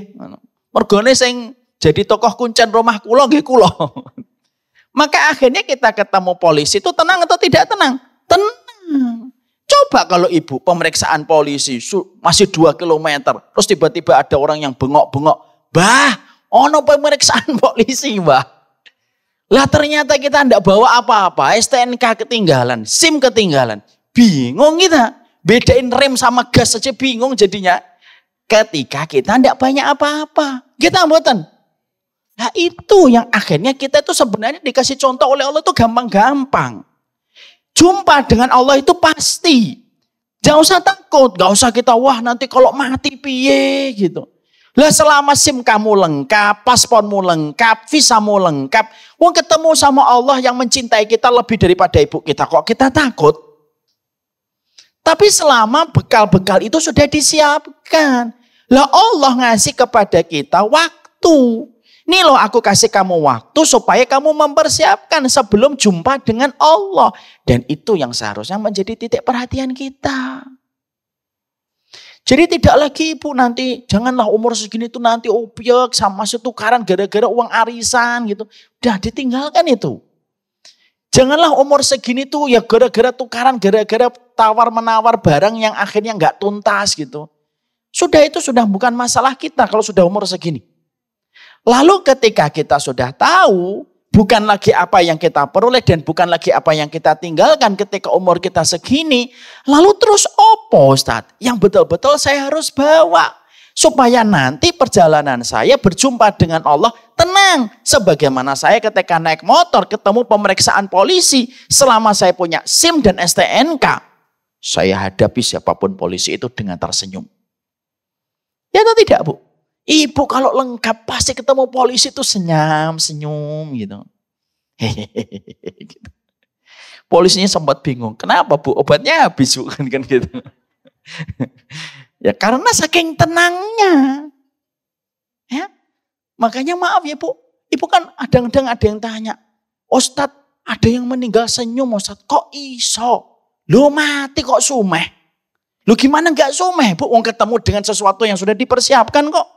Mergone sing jadi tokoh kuncen rumah kulo, nggih kulo. Maka akhirnya kita ketemu polisi itu tenang atau tidak tenang? Tenang. Coba kalau ibu pemeriksaan polisi masih dua kilometer, terus tiba-tiba ada orang yang bengok-bengok, bah, ono pemeriksaan polisi, bah. Lah ternyata kita tidak bawa apa-apa, STNK ketinggalan, SIM ketinggalan. Bingung kita, bedain rem sama gas saja bingung jadinya. Ketika kita tidak banyak apa-apa, kita ambutan. Nah itu yang akhirnya kita itu sebenarnya dikasih contoh oleh Allah itu gampang-gampang. Jumpa dengan Allah itu pasti. Jangan usah takut, gak usah kita wah nanti kalau mati piye gitu. Lah selama SIM kamu lengkap, paspormu lengkap, visamu lengkap, wong ketemu sama Allah yang mencintai kita lebih daripada ibu kita kok kita takut. Tapi selama bekal-bekal itu sudah disiapkan. Lah Allah ngasih kepada kita waktu. Nih loh aku kasih kamu waktu supaya kamu mempersiapkan sebelum jumpa dengan Allah. Dan itu yang seharusnya menjadi titik perhatian kita. Jadi tidak lagi ibu nanti janganlah umur segini itu nanti obyek sama setukaran gara-gara uang arisan gitu. Udah ditinggalkan itu. Janganlah umur segini tuh ya gara-gara tukaran, gara-gara tawar menawar barang yang akhirnya nggak tuntas gitu. Sudah itu sudah bukan masalah kita kalau sudah umur segini. Lalu ketika kita sudah tahu bukan lagi apa yang kita peroleh dan bukan lagi apa yang kita tinggalkan ketika umur kita segini. Lalu terus opo Ustaz? Yang betul-betul saya harus bawa. Supaya nanti perjalanan saya berjumpa dengan Allah tenang. Sebagaimana saya ketika naik motor ketemu pemeriksaan polisi selama saya punya SIM dan STNK. Saya hadapi siapapun polisi itu dengan tersenyum. Ya atau tidak Bu? Ibu kalau lengkap pasti ketemu polisi itu senyum, senyum gitu. Hehehe, gitu. Polisinya sempat bingung, kenapa bu obatnya habis bukan kan gitu. ya karena saking tenangnya. Ya, makanya maaf ya bu, ibu kan kadang-kadang ada yang tanya, Ustad ada yang meninggal senyum Ustad, kok iso? Lu mati kok sumeh? Lu gimana nggak sumeh bu? uang ketemu dengan sesuatu yang sudah dipersiapkan kok.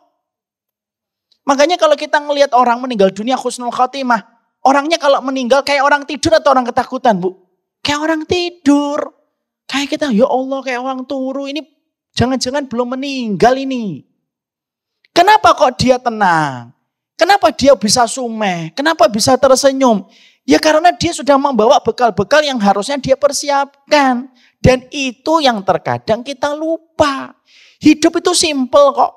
Makanya kalau kita ngelihat orang meninggal dunia khusnul khotimah, orangnya kalau meninggal kayak orang tidur atau orang ketakutan, Bu? Kayak orang tidur. Kayak kita, ya Allah, kayak orang turu. Ini jangan-jangan belum meninggal ini. Kenapa kok dia tenang? Kenapa dia bisa sumeh? Kenapa bisa tersenyum? Ya karena dia sudah membawa bekal-bekal yang harusnya dia persiapkan. Dan itu yang terkadang kita lupa. Hidup itu simple kok.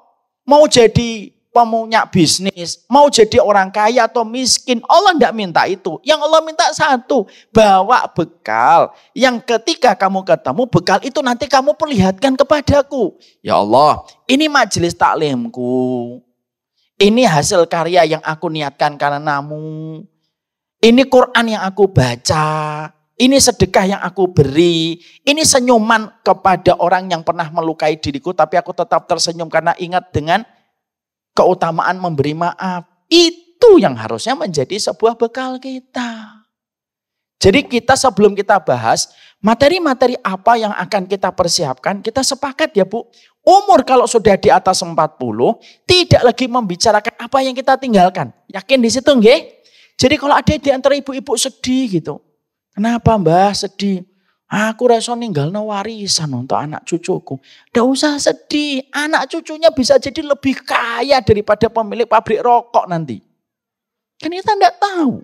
Mau jadi pemunya bisnis, mau jadi orang kaya atau miskin, Allah tidak minta itu. Yang Allah minta satu, bawa bekal. Yang ketika kamu ketemu bekal itu nanti kamu perlihatkan kepadaku. Ya Allah, ini majelis taklimku. Ini hasil karya yang aku niatkan karena karenamu. Ini Quran yang aku baca. Ini sedekah yang aku beri. Ini senyuman kepada orang yang pernah melukai diriku. Tapi aku tetap tersenyum karena ingat dengan keutamaan memberi maaf. Itu yang harusnya menjadi sebuah bekal kita. Jadi kita sebelum kita bahas materi-materi apa yang akan kita persiapkan, kita sepakat ya Bu. Umur kalau sudah di atas 40, tidak lagi membicarakan apa yang kita tinggalkan. Yakin di situ nggih? Jadi kalau ada di antara ibu-ibu sedih gitu. Kenapa Mbah sedih? Aku rasa ninggalno warisan untuk anak cucuku. Tidak usah sedih, anak cucunya bisa jadi lebih kaya daripada pemilik pabrik rokok nanti. Kan kita tidak tahu.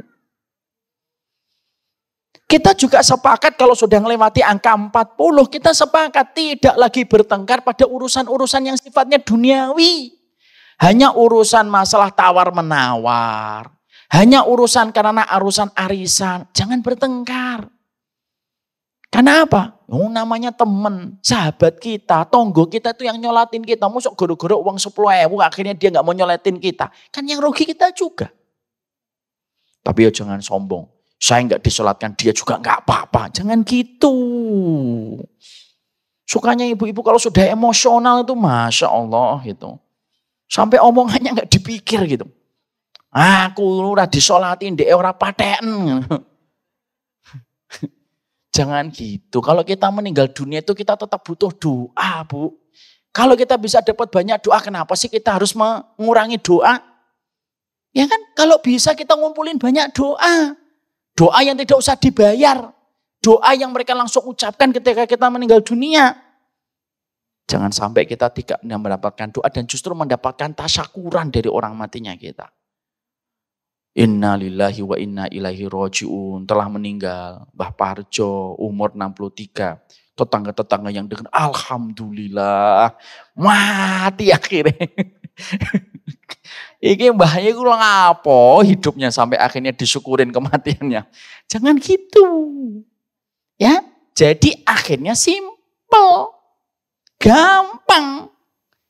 Kita juga sepakat kalau sudah melewati angka 40, kita sepakat tidak lagi bertengkar pada urusan-urusan yang sifatnya duniawi. Hanya urusan masalah tawar-menawar. Hanya urusan karena arusan arisan. Jangan bertengkar. Karena apa? Oh, namanya teman, sahabat kita, tonggo kita itu yang nyolatin kita. masuk goro-goro uang sepuluh ewu, akhirnya dia nggak mau nyolatin kita. Kan yang rugi kita juga. Tapi ya jangan sombong. Saya nggak disolatkan, dia juga nggak apa-apa. Jangan gitu. Sukanya ibu-ibu kalau sudah emosional itu Masya Allah gitu. Sampai omongannya nggak dipikir gitu. Aku udah disolatin, dia orang paten. Jangan gitu. Kalau kita meninggal dunia itu kita tetap butuh doa, Bu. Kalau kita bisa dapat banyak doa, kenapa sih kita harus mengurangi doa? Ya kan? Kalau bisa kita ngumpulin banyak doa. Doa yang tidak usah dibayar. Doa yang mereka langsung ucapkan ketika kita meninggal dunia. Jangan sampai kita tidak mendapatkan doa dan justru mendapatkan tasyakuran dari orang matinya kita. Inna lillahi wa inna ilahi roji'un. Telah meninggal Mbah Parjo umur 63. Tetangga-tetangga yang dengan Alhamdulillah. Mati akhirnya. Iki mbahnya gue ngapo hidupnya sampai akhirnya disyukurin kematiannya. Jangan gitu. Ya, jadi akhirnya simpel, Gampang.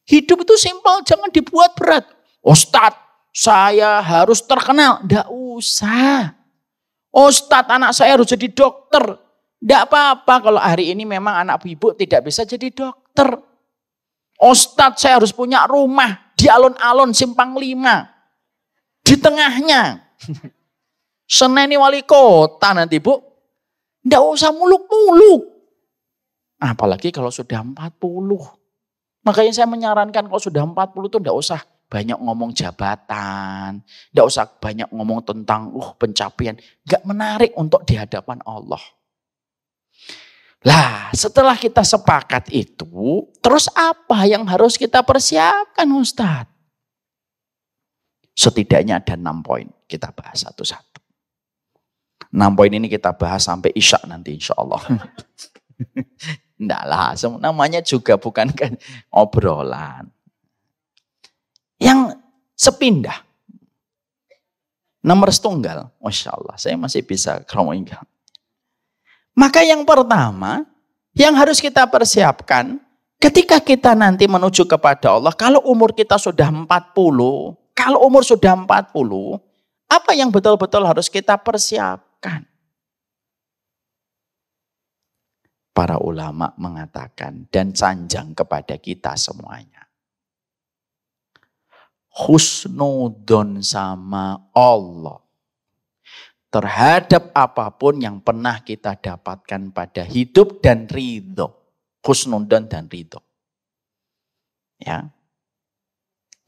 Hidup itu simpel, jangan dibuat berat. Ustadz, saya harus terkenal. Tidak usah. Ustadz anak saya harus jadi dokter. Tidak apa-apa kalau hari ini memang anak ibu tidak bisa jadi dokter. Ustadz saya harus punya rumah di alun-alun simpang lima. Di tengahnya. Seneni wali kota nanti bu. Tidak usah muluk-muluk. Apalagi kalau sudah 40. Makanya saya menyarankan kalau sudah 40 itu tidak usah banyak ngomong jabatan, tidak usah banyak ngomong tentang uh pencapaian, nggak menarik untuk di hadapan Allah. Lah, setelah kita sepakat itu, terus apa yang harus kita persiapkan Ustadz? Setidaknya ada enam poin, kita bahas satu-satu. Enam poin ini kita bahas sampai isya nanti insya Allah. Enggak lah, namanya juga bukan kan obrolan. Yang sepindah. Nomor setunggal. Masya Allah, saya masih bisa ingat. Maka yang pertama, yang harus kita persiapkan ketika kita nanti menuju kepada Allah, kalau umur kita sudah 40, kalau umur sudah 40, apa yang betul-betul harus kita persiapkan? Para ulama mengatakan dan sanjang kepada kita semuanya husnudon sama Allah terhadap apapun yang pernah kita dapatkan pada hidup dan ridho. Husnudon dan ridho. Ya.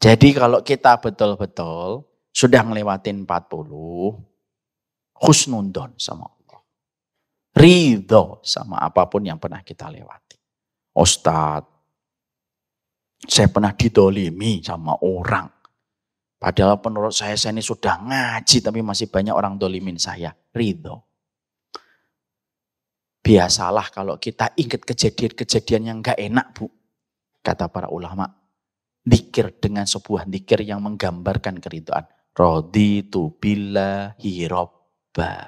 Jadi kalau kita betul-betul sudah ngelewatin 40, husnudon sama Allah. Ridho sama apapun yang pernah kita lewati. Ustadz, saya pernah didolimi sama orang Padahal menurut saya saya ini sudah ngaji tapi masih banyak orang dolimin saya. Ridho. Biasalah kalau kita ingat kejadian-kejadian yang gak enak bu. Kata para ulama. Dikir dengan sebuah dikir yang menggambarkan keridoan. Rodi tu bila hirobba.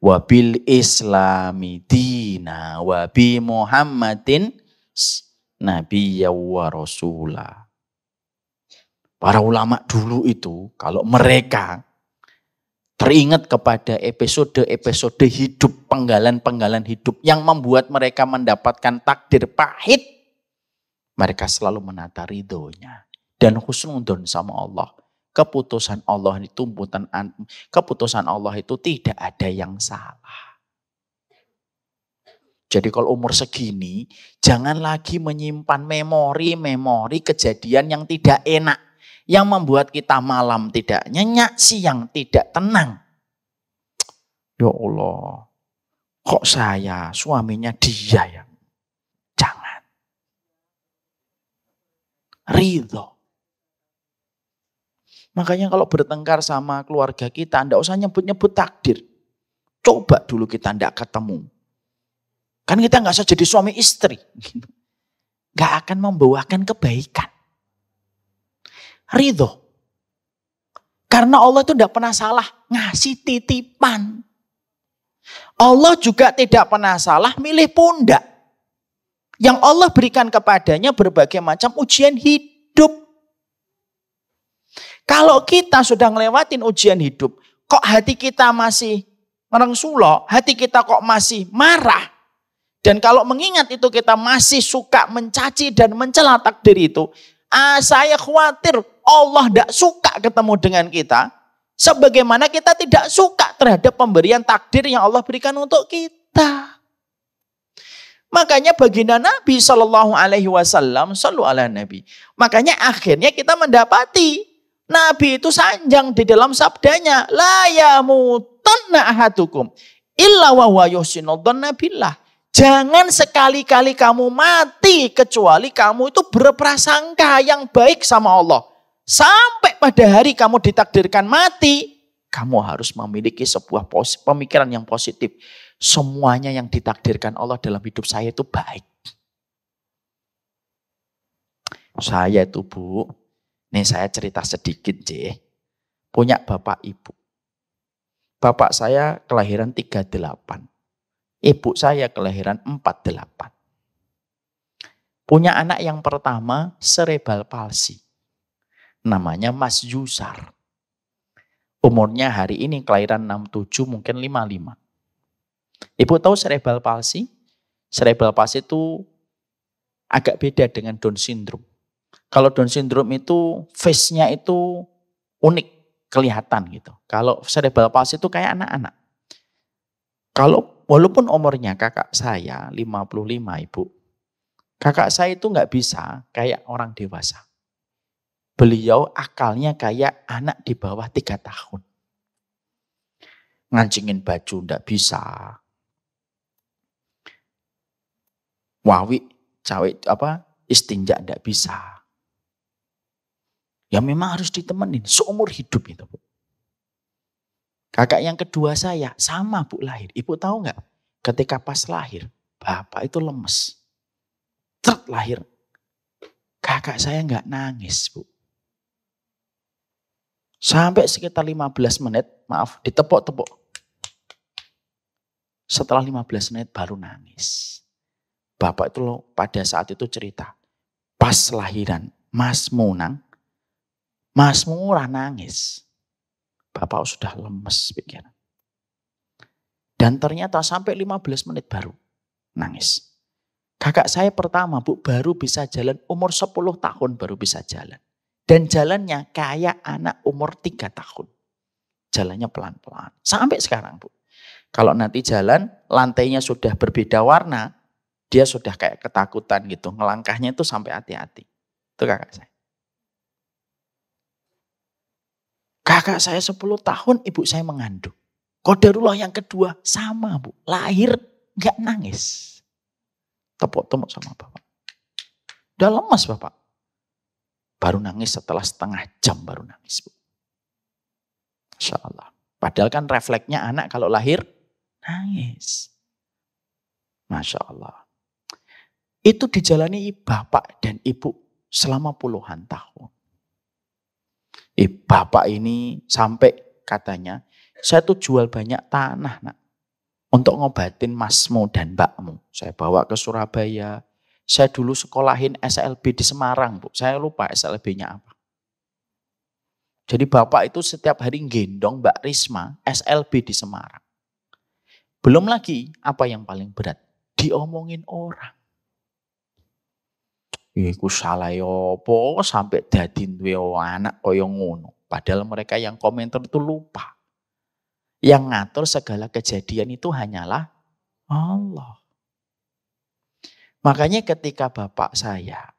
Wabil islami dina. Wabi muhammadin nabiya wa rasulah Para ulama dulu itu kalau mereka teringat kepada episode-episode hidup, penggalan-penggalan hidup yang membuat mereka mendapatkan takdir pahit, mereka selalu menata ridhonya dan khusnudun sama Allah. Keputusan Allah itu keputusan Allah itu tidak ada yang salah. Jadi kalau umur segini, jangan lagi menyimpan memori-memori kejadian yang tidak enak yang membuat kita malam tidak nyenyak, siang tidak tenang. Ya Allah, kok saya suaminya dia ya? Jangan. Ridho. Makanya kalau bertengkar sama keluarga kita, ndak usah nyebut-nyebut takdir. Coba dulu kita ndak ketemu. Kan kita nggak usah jadi suami istri. Nggak akan membawakan kebaikan ridho. Karena Allah itu tidak pernah salah ngasih titipan. Allah juga tidak pernah salah milih pundak. Yang Allah berikan kepadanya berbagai macam ujian hidup. Kalau kita sudah ngelewatin ujian hidup, kok hati kita masih merengsulo, hati kita kok masih marah, dan kalau mengingat itu kita masih suka mencaci dan mencela takdir itu, ah, saya khawatir Allah tidak suka ketemu dengan kita, sebagaimana kita tidak suka terhadap pemberian takdir yang Allah berikan untuk kita. Makanya baginda Nabi Shallallahu Alaihi Wasallam selalu ala Nabi. Makanya akhirnya kita mendapati Nabi itu sanjang di dalam sabdanya, la yamutanna ahadukum illa wa huwa Jangan sekali-kali kamu mati kecuali kamu itu berprasangka yang baik sama Allah. Sampai pada hari kamu ditakdirkan mati, kamu harus memiliki sebuah pemikiran yang positif. Semuanya yang ditakdirkan Allah dalam hidup saya itu baik. Saya itu bu, nih saya cerita sedikit je. Punya bapak ibu. Bapak saya kelahiran 38. Ibu saya kelahiran 48. Punya anak yang pertama serebal palsi namanya Mas Yusar. Umurnya hari ini kelahiran 67 mungkin 55. Ibu tahu cerebral palsy? Cerebral palsy itu agak beda dengan Down syndrome. Kalau Down syndrome itu face-nya itu unik, kelihatan gitu. Kalau cerebral palsy itu kayak anak-anak. Kalau walaupun umurnya kakak saya 55 ibu, kakak saya itu nggak bisa kayak orang dewasa. Beliau akalnya kayak anak di bawah tiga tahun. Ngancingin baju ndak bisa. Wawi, cawe apa istinja ndak bisa. Ya memang harus ditemenin seumur hidup itu. Kakak yang kedua saya sama bu lahir. Ibu tahu nggak? Ketika pas lahir, bapak itu lemes. terlahir, Kakak saya nggak nangis bu. Sampai sekitar 15 menit, maaf, ditepuk-tepuk. Setelah 15 menit baru nangis. Bapak itu loh, pada saat itu cerita. Pas lahiran, Mas Munang, Mas Murah nangis. Bapak sudah lemes pikiran. Dan ternyata sampai 15 menit baru nangis. Kakak saya pertama, Bu, baru bisa jalan umur 10 tahun baru bisa jalan. Dan jalannya kayak anak umur tiga tahun. Jalannya pelan-pelan. Sampai sekarang Bu. Kalau nanti jalan lantainya sudah berbeda warna, dia sudah kayak ketakutan gitu. Ngelangkahnya itu sampai hati-hati. Itu kakak saya. Kakak saya 10 tahun ibu saya mengandung. Kodarullah yang kedua sama bu. Lahir nggak nangis. Tepuk-tepuk sama bapak. Udah lemas bapak. Baru nangis setelah setengah jam baru nangis. Bu. Masya Allah. Padahal kan refleksnya anak kalau lahir nangis. Masya Allah. Itu dijalani bapak dan ibu selama puluhan tahun. Bapak ini sampai katanya, saya tuh jual banyak tanah nak. Untuk ngobatin masmu dan mbakmu. Saya bawa ke Surabaya, saya dulu sekolahin SLB di Semarang, Bu. Saya lupa SLB-nya apa. Jadi Bapak itu setiap hari gendong Mbak Risma SLB di Semarang. Belum lagi apa yang paling berat, diomongin orang. Iku salah yopo ya sampai dadin duwe anak kaya ngono. Padahal mereka yang komentar itu lupa. Yang ngatur segala kejadian itu hanyalah Allah. Makanya ketika bapak saya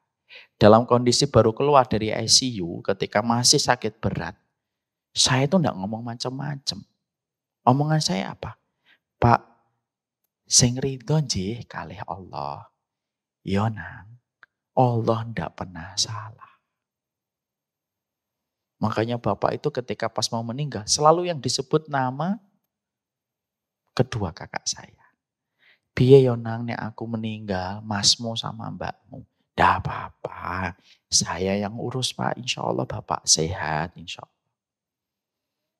dalam kondisi baru keluar dari ICU ketika masih sakit berat, saya itu enggak ngomong macam-macam. Omongan saya apa? Pak, sing ridho jih kalih Allah. Yo iya, Allah ndak pernah salah. Makanya bapak itu ketika pas mau meninggal selalu yang disebut nama kedua kakak saya. Biaya yo nang nek aku meninggal masmu sama mbakmu dah apa-apa saya yang urus pak insya Allah bapak sehat insya Allah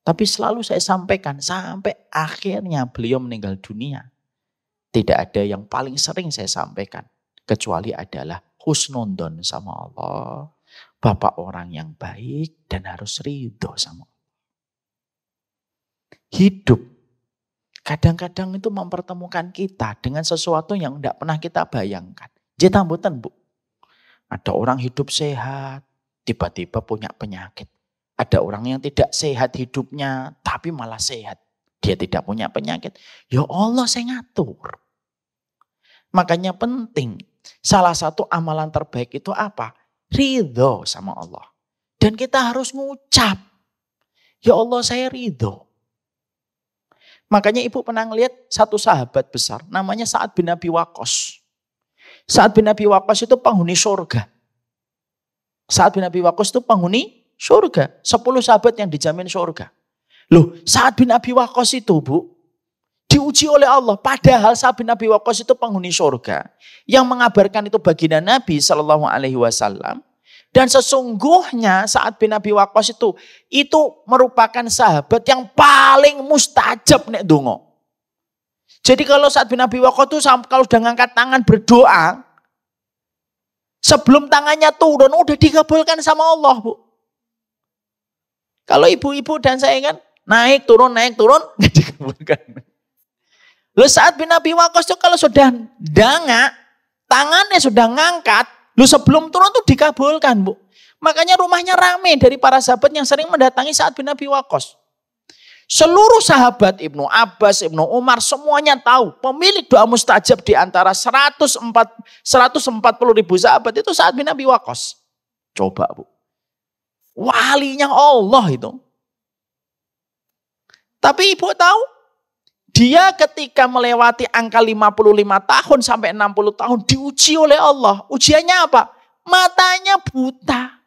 tapi selalu saya sampaikan sampai akhirnya beliau meninggal dunia tidak ada yang paling sering saya sampaikan kecuali adalah husnondon sama Allah Bapak orang yang baik dan harus ridho sama Allah. Hidup kadang-kadang itu mempertemukan kita dengan sesuatu yang tidak pernah kita bayangkan. Jeta mboten, Bu. Ada orang hidup sehat, tiba-tiba punya penyakit. Ada orang yang tidak sehat hidupnya, tapi malah sehat. Dia tidak punya penyakit. Ya Allah, saya ngatur. Makanya penting, salah satu amalan terbaik itu apa? Ridho sama Allah. Dan kita harus ngucap, Ya Allah saya ridho. Makanya ibu pernah ngelihat satu sahabat besar namanya Sa'ad bin Abi Waqqas. Sa'ad bin Abi Waqqas itu penghuni surga. Sa'ad bin Abi Waqqas itu penghuni surga. Sepuluh sahabat yang dijamin surga. Loh Sa'ad bin Abi Waqqas itu bu, diuji oleh Allah. Padahal Sa'ad bin Abi Waqqas itu penghuni surga. Yang mengabarkan itu baginda Nabi Shallallahu Alaihi Wasallam. Dan sesungguhnya saat bin Abi Waqqas itu, itu merupakan sahabat yang paling mustajab nek dungo. Jadi kalau saat bin Abi Waqqas itu kalau sudah ngangkat tangan berdoa, sebelum tangannya turun udah dikabulkan sama Allah, Bu. Kalau ibu-ibu dan saya kan naik turun naik turun nggak dikabulkan. Lalu saat bin Abi Waqqas itu kalau sudah danga, tangannya sudah ngangkat, Lu sebelum turun tuh dikabulkan, Bu. Makanya rumahnya rame dari para sahabat yang sering mendatangi saat bin Nabi Wakos. Seluruh sahabat Ibnu Abbas, Ibnu Umar semuanya tahu pemilik doa mustajab di antara 104 140 ribu sahabat itu saat bin Nabi Wakos. Coba Bu. Walinya Allah itu. Tapi ibu tahu dia ketika melewati angka 55 tahun sampai 60 tahun diuji oleh Allah. Ujiannya apa? Matanya buta.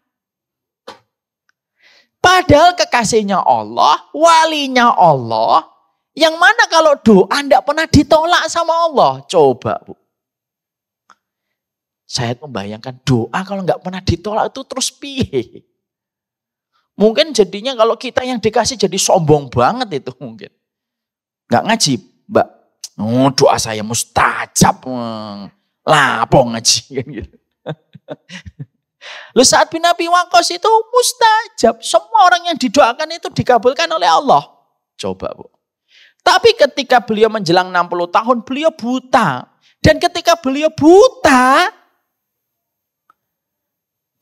Padahal kekasihnya Allah, walinya Allah, yang mana kalau doa tidak pernah ditolak sama Allah. Coba bu. Saya membayangkan doa kalau nggak pernah ditolak itu terus pihe. Mungkin jadinya kalau kita yang dikasih jadi sombong banget itu mungkin. Nggak ngaji, Mbak. Oh, doa saya mustajab. Lapo ngaji. Kan Lu gitu. saat bin Nabi Wakos itu mustajab. Semua orang yang didoakan itu dikabulkan oleh Allah. Coba bu. Tapi ketika beliau menjelang 60 tahun, beliau buta. Dan ketika beliau buta,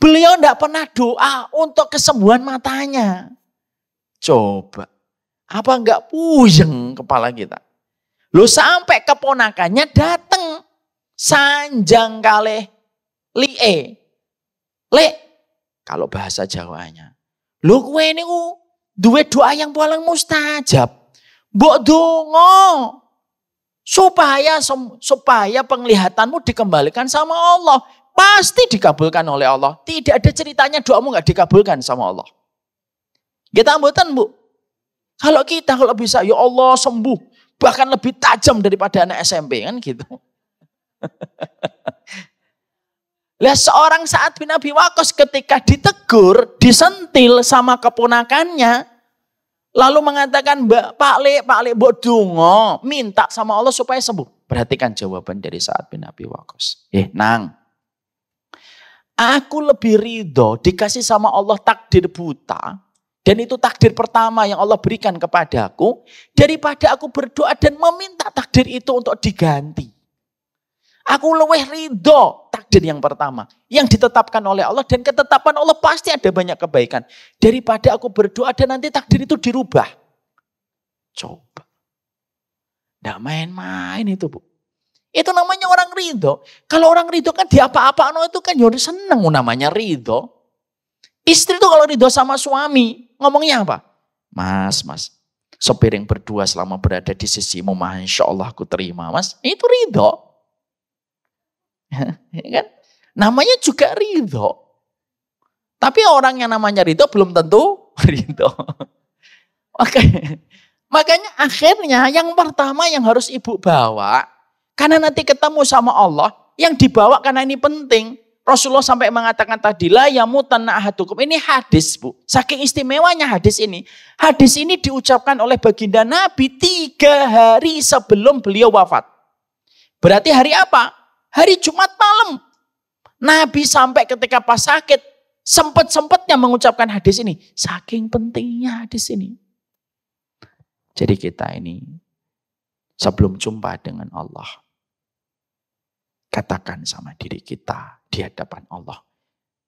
beliau tidak pernah doa untuk kesembuhan matanya. Coba. Apa enggak puyeng kepala kita? Lo sampai keponakannya dateng sanjang kali lie. Le, kalau bahasa Jawanya. Lo kue ini ku duwe doa yang paling mustajab. Mbok dongo supaya supaya penglihatanmu dikembalikan sama Allah. Pasti dikabulkan oleh Allah. Tidak ada ceritanya doamu nggak dikabulkan sama Allah. Kita ambutan bu. Kalau kita kalau bisa ya Allah sembuh bahkan lebih tajam daripada anak SMP kan gitu. Lihat seorang saat bin Abi Wakos ketika ditegur, disentil sama keponakannya, lalu mengatakan, "Mbak, Pak Le, Pak Le mbok minta sama Allah supaya sembuh." Perhatikan jawaban dari saat bin Abi Wakos. Eh, Nang. Aku lebih ridho dikasih sama Allah takdir buta dan itu takdir pertama yang Allah berikan kepadaku. Daripada aku berdoa dan meminta takdir itu untuk diganti. Aku leweh ridho takdir yang pertama. Yang ditetapkan oleh Allah dan ketetapan Allah pasti ada banyak kebaikan. Daripada aku berdoa dan nanti takdir itu dirubah. Coba. Tidak main-main itu bu. Itu namanya orang ridho. Kalau orang ridho kan apa apaan itu kan ya seneng namanya ridho. Istri itu kalau ridho sama suami, Ngomongnya apa? Mas, mas, sepiring berdua selama berada di sisimu, masya Allah aku terima, mas. Itu ridho. Ya kan? Namanya juga ridho. Tapi orang yang namanya ridho belum tentu ridho. Oke. Makanya akhirnya yang pertama yang harus ibu bawa, karena nanti ketemu sama Allah, yang dibawa karena ini penting, Rasulullah sampai mengatakan tadi, la yamutan ahadukum. Ini hadis, Bu. Saking istimewanya hadis ini. Hadis ini diucapkan oleh baginda Nabi tiga hari sebelum beliau wafat. Berarti hari apa? Hari Jumat malam. Nabi sampai ketika pas sakit, sempat-sempatnya mengucapkan hadis ini. Saking pentingnya hadis ini. Jadi kita ini sebelum jumpa dengan Allah, katakan sama diri kita, di hadapan Allah.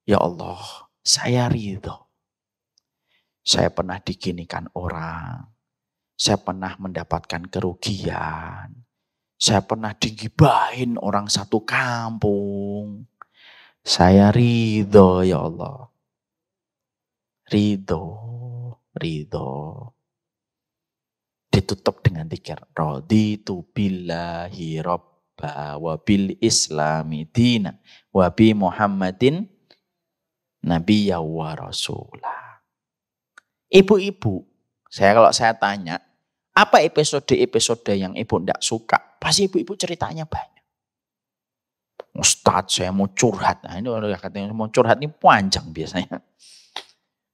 Ya Allah, saya ridho. Saya pernah diginikan orang. Saya pernah mendapatkan kerugian. Saya pernah digibahin orang satu kampung. Saya ridho ya Allah. Ridho, ridho. Ditutup dengan tiga. Raditu billahi rob aba wa bil islami dina wa bi Muhammadin nabiyya wa rasula. Ibu-ibu, saya kalau saya tanya, apa episode-episode yang ibu tidak suka? Pasti ibu-ibu ceritanya banyak. Ustadz saya mau curhat. Nah ini orang katanya mau curhat ini panjang biasanya.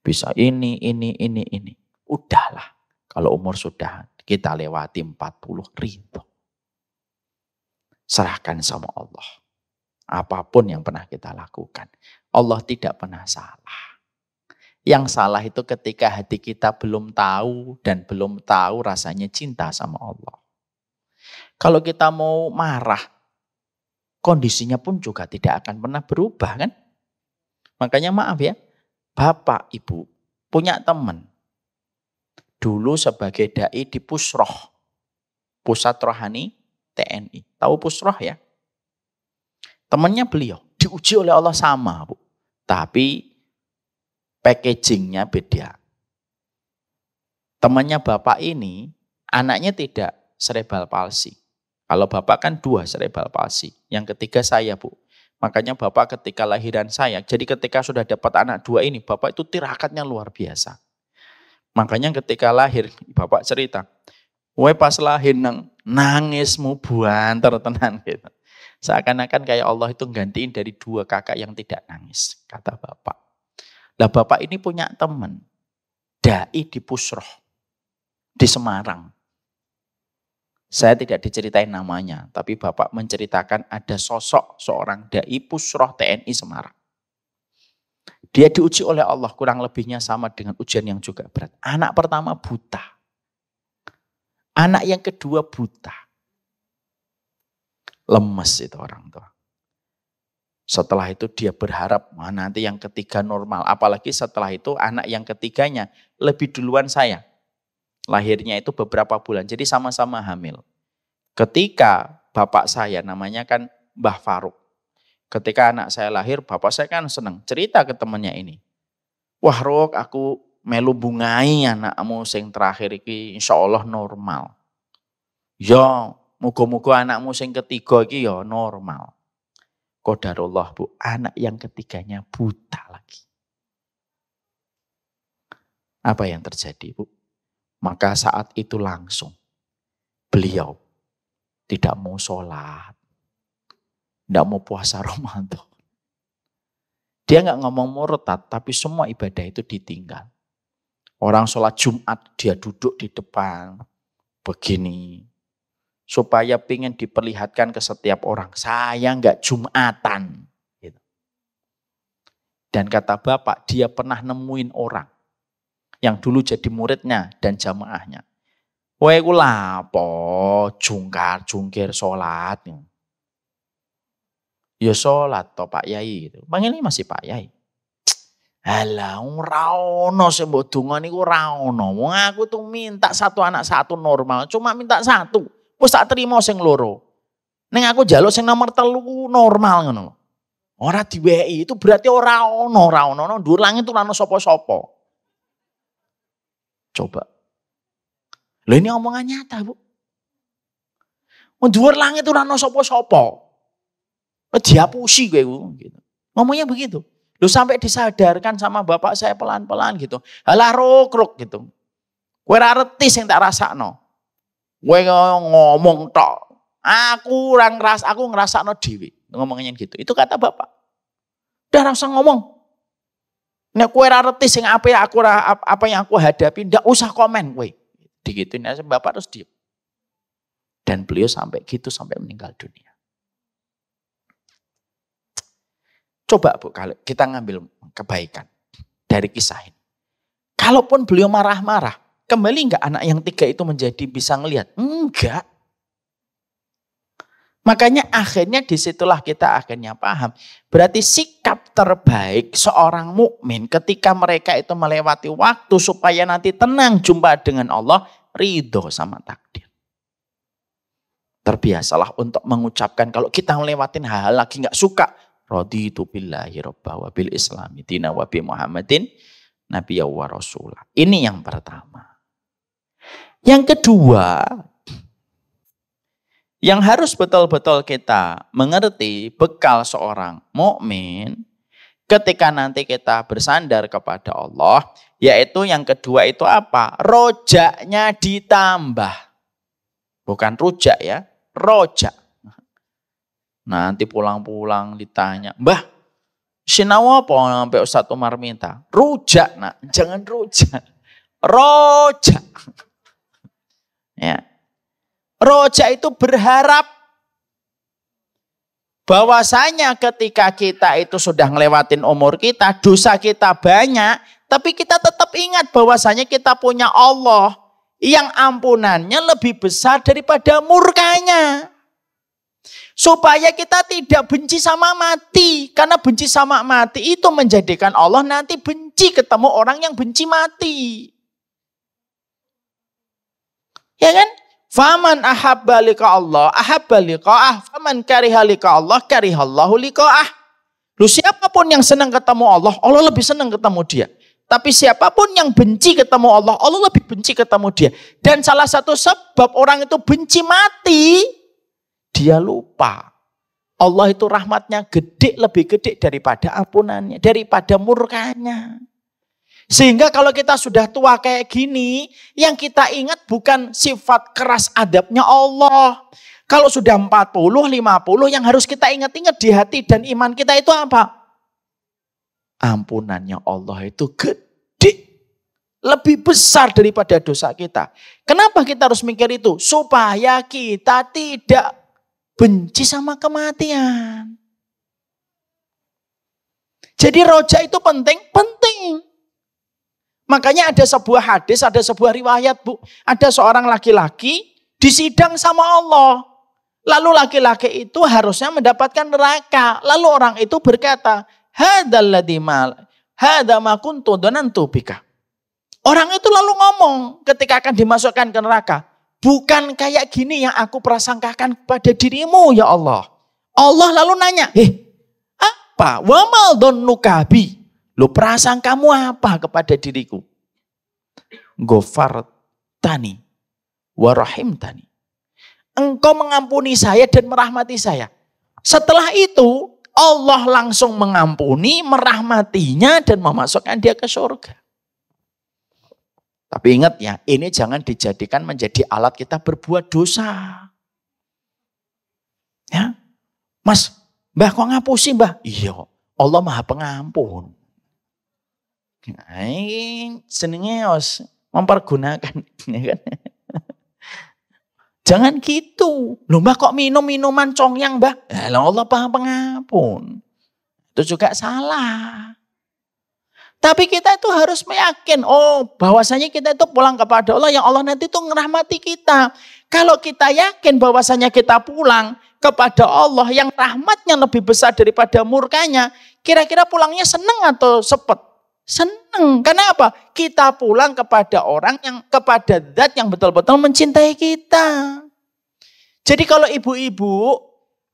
Bisa ini, ini, ini, ini. Udahlah. Kalau umur sudah kita lewati 40 ribu. Serahkan sama Allah. Apapun yang pernah kita lakukan. Allah tidak pernah salah. Yang salah itu ketika hati kita belum tahu dan belum tahu rasanya cinta sama Allah. Kalau kita mau marah, kondisinya pun juga tidak akan pernah berubah kan? Makanya maaf ya, bapak ibu punya teman. Dulu sebagai dai di Pusroh, pusat rohani TNI. Tahu Pusroh ya? Temannya beliau. Diuji oleh Allah sama, Bu. Tapi packagingnya beda. Temannya Bapak ini, anaknya tidak serebal palsi. Kalau Bapak kan dua serebal palsi. Yang ketiga saya, Bu. Makanya Bapak ketika lahiran saya, jadi ketika sudah dapat anak dua ini, Bapak itu tirakatnya luar biasa. Makanya ketika lahir, Bapak cerita, Wae pas lahir nang mu buan tertenan gitu. Seakan-akan kayak Allah itu gantiin dari dua kakak yang tidak nangis, kata bapak. Lah bapak ini punya teman, dai di Pusroh, di Semarang. Saya tidak diceritain namanya, tapi Bapak menceritakan ada sosok seorang dai Pusroh TNI Semarang. Dia diuji oleh Allah kurang lebihnya sama dengan ujian yang juga berat. Anak pertama buta. Anak yang kedua buta. Lemes itu orang tua. Setelah itu dia berharap, wah nanti yang ketiga normal. Apalagi setelah itu anak yang ketiganya lebih duluan saya. Lahirnya itu beberapa bulan, jadi sama-sama hamil. Ketika bapak saya, namanya kan Mbah Faruk. Ketika anak saya lahir, bapak saya kan senang cerita ke temannya ini. Wah Rok, aku melu bungai anakmu sing terakhir iki insya Allah normal. Ya, muga-muga anakmu sing ketiga iki ya normal. Qadarullah Bu, anak yang ketiganya buta lagi. Apa yang terjadi Bu? Maka saat itu langsung beliau tidak mau sholat, tidak mau puasa Ramadan. Dia nggak ngomong murtad, tapi semua ibadah itu ditinggal. Orang sholat Jumat dia duduk di depan begini. Supaya ingin diperlihatkan ke setiap orang. Saya nggak Jumatan. Gitu. Dan kata Bapak, dia pernah nemuin orang. Yang dulu jadi muridnya dan jamaahnya. Kowe lapo jungkar jungkir sholat. Ya sholat toh Pak Yai gitu. ini masih Pak Yai. Alah, ora ono sing mbok dongani ku ora ono. Wong aku tuh minta satu anak satu normal, cuma minta satu. Wis tak terima sing loro. Ning aku jaluk sing nomor telu normal ngono. Ora diwehi, itu berarti ora ono, ora ono. Nang dhuwur langit sopo, ono sapa-sapa. Coba. Loh ini omongan nyata, Bu. Nang dhuwur langit rano sopo sapa-sapa. Diapusi gue gitu. Ngomongnya begitu. Lu sampai disadarkan sama bapak saya pelan-pelan gitu. Halah rokruk gitu. Gue retis yang sing tak no. Gue ngomong tok. Aku kurang ngeras, aku ngerasa no diwi. Ngomongnya gitu. Itu kata bapak. Udah langsung ngomong. Nek kowe retis yang apa yang aku apa yang aku hadapi, ndak usah komen kowe. Digituin bapak terus diem. Dan beliau sampai gitu sampai meninggal dunia. Coba Bu, kalau kita ngambil kebaikan dari kisah ini. Kalaupun beliau marah-marah, kembali enggak anak yang tiga itu menjadi bisa ngelihat? Enggak. Makanya akhirnya disitulah kita akhirnya paham. Berarti sikap terbaik seorang mukmin ketika mereka itu melewati waktu supaya nanti tenang jumpa dengan Allah, ridho sama takdir. Terbiasalah untuk mengucapkan kalau kita melewatin hal-hal lagi nggak suka, raditu billahi robba wa bil islami dina wa bi muhammadin nabi wa rasulah. Ini yang pertama. Yang kedua, yang harus betul-betul kita mengerti bekal seorang mukmin ketika nanti kita bersandar kepada Allah, yaitu yang kedua itu apa? Rojaknya ditambah. Bukan rujak ya, rojak. Nanti pulang-pulang ditanya, Mbah, sinawa apa sampai Ustadz Umar minta? Rujak nak, jangan rujak. Rojak. ya. Rojak itu berharap bahwasanya ketika kita itu sudah ngelewatin umur kita, dosa kita banyak, tapi kita tetap ingat bahwasanya kita punya Allah yang ampunannya lebih besar daripada murkanya. Supaya kita tidak benci sama mati. Karena benci sama mati itu menjadikan Allah nanti benci ketemu orang yang benci mati. Ya kan? Faman ahabba Allah, ahabba ah Faman kariha Allah, lika ah Lu siapapun yang senang ketemu Allah, Allah lebih senang ketemu dia. Tapi siapapun yang benci ketemu Allah, Allah lebih benci ketemu dia. Dan salah satu sebab orang itu benci mati dia lupa. Allah itu rahmatnya gede, lebih gede daripada ampunannya, daripada murkanya. Sehingga kalau kita sudah tua kayak gini, yang kita ingat bukan sifat keras adabnya Allah. Kalau sudah 40, 50, yang harus kita ingat-ingat di hati dan iman kita itu apa? Ampunannya Allah itu gede. Lebih besar daripada dosa kita. Kenapa kita harus mikir itu? Supaya kita tidak benci sama kematian. Jadi roja itu penting, penting. Makanya ada sebuah hadis, ada sebuah riwayat, Bu. Ada seorang laki-laki disidang sama Allah. Lalu laki-laki itu harusnya mendapatkan neraka. Lalu orang itu berkata, "Hadzal ma Orang itu lalu ngomong ketika akan dimasukkan ke neraka, Bukan kayak gini yang aku prasangkakan kepada dirimu ya Allah. Allah lalu nanya, eh apa? Wa Wamal Nukabi, Lu perasaan kamu apa kepada diriku? Gofar tani, warahim tani. Engkau mengampuni saya dan merahmati saya. Setelah itu Allah langsung mengampuni, merahmatinya dan memasukkan dia ke surga. Tapi ingat ya, ini jangan dijadikan menjadi alat kita berbuat dosa. Ya, Mas, Mbah kok ngapusi Mbah? Iya, Allah Maha Pengampun. Nah, senengnya os mempergunakan, ya kan? Jangan gitu. Loh mbah kok minum minuman congyang mbah? Ya Allah maha pengampun. Itu juga salah. Tapi kita itu harus meyakin, oh bahwasanya kita itu pulang kepada Allah yang Allah nanti itu ngerahmati kita. Kalau kita yakin bahwasanya kita pulang kepada Allah yang rahmatnya lebih besar daripada murkanya, kira-kira pulangnya seneng atau sepet? Seneng. Karena apa? Kita pulang kepada orang yang kepada zat yang betul-betul mencintai kita. Jadi kalau ibu-ibu,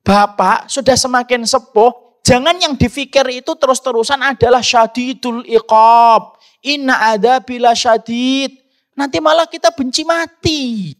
bapak sudah semakin sepuh, Jangan yang difikir itu terus-terusan adalah syadidul iqab. Inna ada bila syadid. Nanti malah kita benci mati.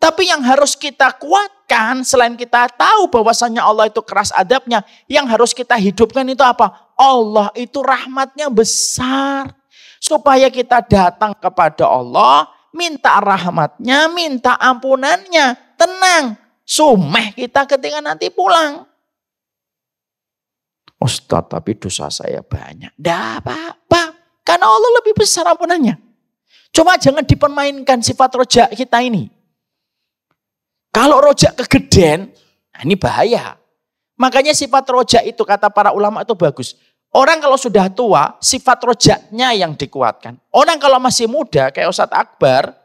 Tapi yang harus kita kuatkan selain kita tahu bahwasanya Allah itu keras adabnya, yang harus kita hidupkan itu apa? Allah itu rahmatnya besar. Supaya kita datang kepada Allah, minta rahmatnya, minta ampunannya. Tenang, sumeh kita ketika nanti pulang. Ustaz tapi dosa saya banyak. Tidak apa-apa. Karena Allah lebih besar ampunannya. Cuma jangan dipermainkan sifat rojak kita ini. Kalau rojak kegeden, nah ini bahaya. Makanya sifat rojak itu kata para ulama itu bagus. Orang kalau sudah tua, sifat rojaknya yang dikuatkan. Orang kalau masih muda, kayak Ustadz Akbar,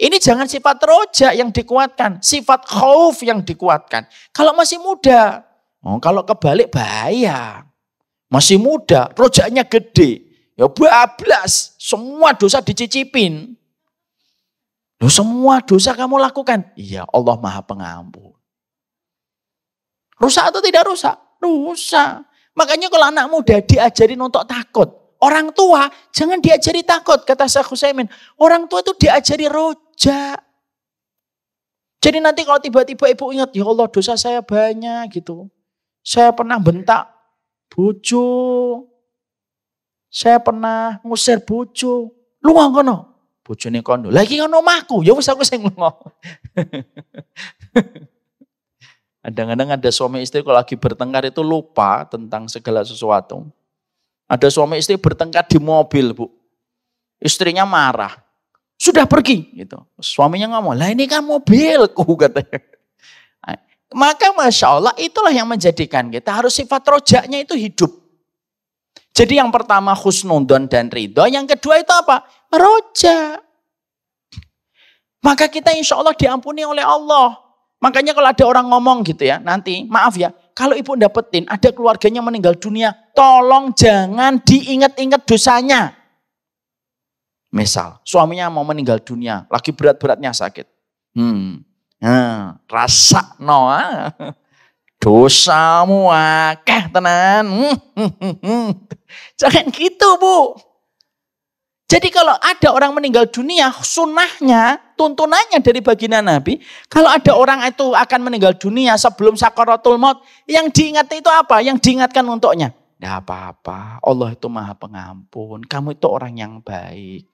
ini jangan sifat rojak yang dikuatkan, sifat khauf yang dikuatkan. Kalau masih muda, Oh, kalau kebalik bahaya. Masih muda, rojaknya gede. Ya bablas, semua dosa dicicipin. Loh, semua dosa kamu lakukan. Iya, Allah Maha Pengampun. Rusak atau tidak rusak? Rusak. Makanya kalau anak muda diajarin untuk takut. Orang tua jangan diajari takut, kata Syekh Husaymin. Orang tua itu diajari rojak. Jadi nanti kalau tiba-tiba ibu ingat, ya Allah dosa saya banyak gitu. Saya pernah bentak bucu, Saya pernah ngusir bucu. Lu ngomong kono. Bucu ini kono. Lagi kono maku. Ya bisa aku sing ngomong. Kadang-kadang ada suami istri kalau lagi bertengkar itu lupa tentang segala sesuatu. Ada suami istri bertengkar di mobil, Bu. Istrinya marah. Sudah pergi gitu. Suaminya ngomong, "Lah ini kan mobilku," katanya. Maka Masya Allah itulah yang menjadikan kita harus sifat rojaknya itu hidup. Jadi yang pertama khusnudon dan ridho. Yang kedua itu apa? Rojak. Maka kita insya Allah diampuni oleh Allah. Makanya kalau ada orang ngomong gitu ya, nanti maaf ya, kalau ibu dapetin ada keluarganya meninggal dunia, tolong jangan diingat-ingat dosanya. Misal, suaminya mau meninggal dunia, lagi berat-beratnya sakit. Hmm, rasa no. Dosamu akeh tenan. Hmm, hmm, hmm, Jangan gitu, Bu. Jadi kalau ada orang meninggal dunia, sunnahnya, tuntunannya dari baginda Nabi, kalau ada orang itu akan meninggal dunia sebelum sakaratul maut, yang diingat itu apa? Yang diingatkan untuknya? Tidak apa-apa, Allah itu maha pengampun, kamu itu orang yang baik.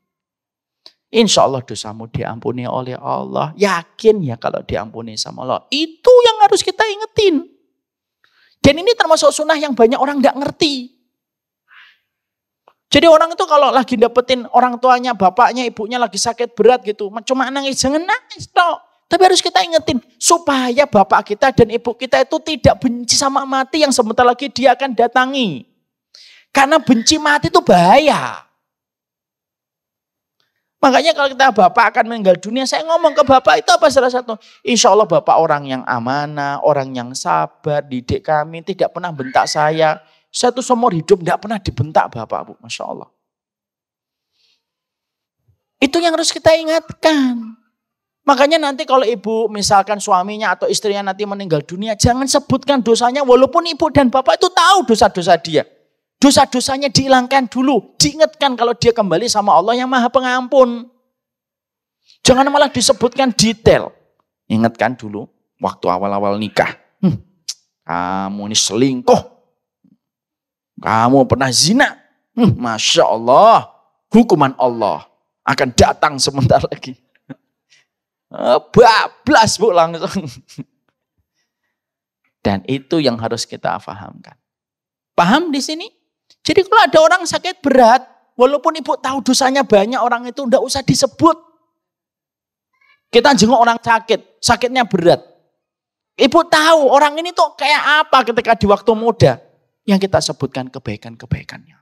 Insya Allah dosamu diampuni oleh Allah. Yakin ya kalau diampuni sama Allah. Itu yang harus kita ingetin. Dan ini termasuk sunnah yang banyak orang tidak ngerti. Jadi orang itu kalau lagi dapetin orang tuanya, bapaknya, ibunya lagi sakit berat gitu. Cuma nangis, jangan nangis dong. Tapi harus kita ingetin supaya bapak kita dan ibu kita itu tidak benci sama mati yang sebentar lagi dia akan datangi. Karena benci mati itu bahaya. Makanya kalau kita Bapak akan meninggal dunia, saya ngomong ke Bapak itu apa salah satu? Insya Allah Bapak orang yang amanah, orang yang sabar, didik kami, tidak pernah bentak saya. Satu seumur hidup tidak pernah dibentak Bapak Bu, Masya Allah. Itu yang harus kita ingatkan. Makanya nanti kalau ibu misalkan suaminya atau istrinya nanti meninggal dunia, jangan sebutkan dosanya walaupun ibu dan bapak itu tahu dosa-dosa dia. Dosa-dosanya dihilangkan dulu. Diingatkan kalau dia kembali sama Allah yang maha pengampun. Jangan malah disebutkan detail. Ingatkan dulu waktu awal-awal nikah. Hmm, kamu ini selingkuh. Kamu pernah zina. Hmm, Masya Allah. Hukuman Allah akan datang sebentar lagi. Eh, bablas bu langsung. Dan itu yang harus kita fahamkan. Paham di sini? Jadi kalau ada orang sakit berat, walaupun ibu tahu dosanya banyak orang itu tidak usah disebut. Kita jenguk orang sakit, sakitnya berat. Ibu tahu orang ini tuh kayak apa ketika di waktu muda yang kita sebutkan kebaikan-kebaikannya.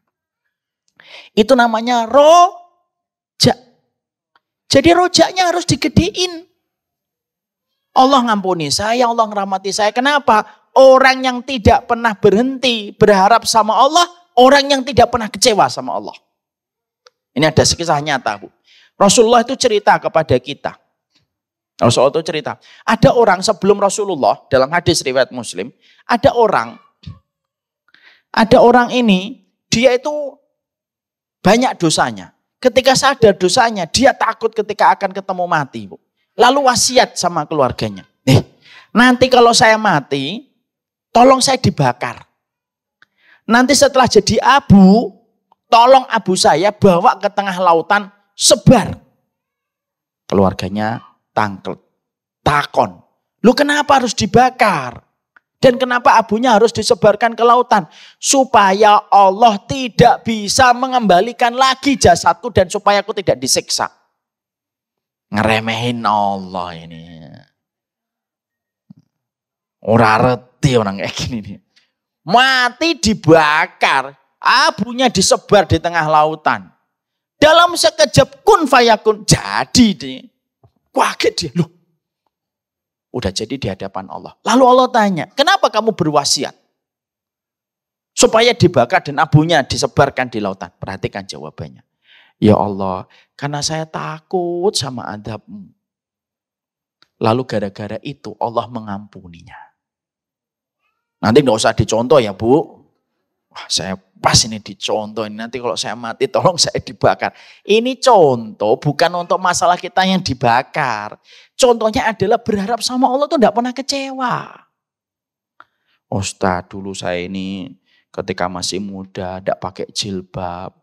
Itu namanya rojak. Jadi rojaknya harus digedein. Allah ngampuni saya, Allah ngeramati saya. Kenapa? Orang yang tidak pernah berhenti berharap sama Allah, Orang yang tidak pernah kecewa sama Allah. Ini ada sekisah nyata, Bu. Rasulullah itu cerita kepada kita. Rasulullah itu cerita. Ada orang sebelum Rasulullah, dalam hadis riwayat muslim, ada orang, ada orang ini, dia itu banyak dosanya. Ketika sadar dosanya, dia takut ketika akan ketemu mati. Bu. Lalu wasiat sama keluarganya. Nih, nanti kalau saya mati, tolong saya dibakar. Nanti setelah jadi abu, tolong abu saya bawa ke tengah lautan, sebar. Keluarganya tangkel, takon. Lu kenapa harus dibakar? Dan kenapa abunya harus disebarkan ke lautan? Supaya Allah tidak bisa mengembalikan lagi jasadku dan supaya aku tidak disiksa. Ngeremehin Allah ini. Ora reti orang kayak gini nih mati dibakar, abunya disebar di tengah lautan. Dalam sekejap kun fayakun jadi deh. Kaget dia, loh. Udah jadi di hadapan Allah. Lalu Allah tanya, kenapa kamu berwasiat? Supaya dibakar dan abunya disebarkan di lautan. Perhatikan jawabannya. Ya Allah, karena saya takut sama adabmu. Lalu gara-gara itu Allah mengampuninya. Nanti nggak usah dicontoh ya Bu. Wah, saya pas ini dicontoh, ini nanti kalau saya mati tolong saya dibakar. Ini contoh bukan untuk masalah kita yang dibakar. Contohnya adalah berharap sama Allah tuh nggak pernah kecewa. Ustaz dulu saya ini ketika masih muda tidak pakai jilbab.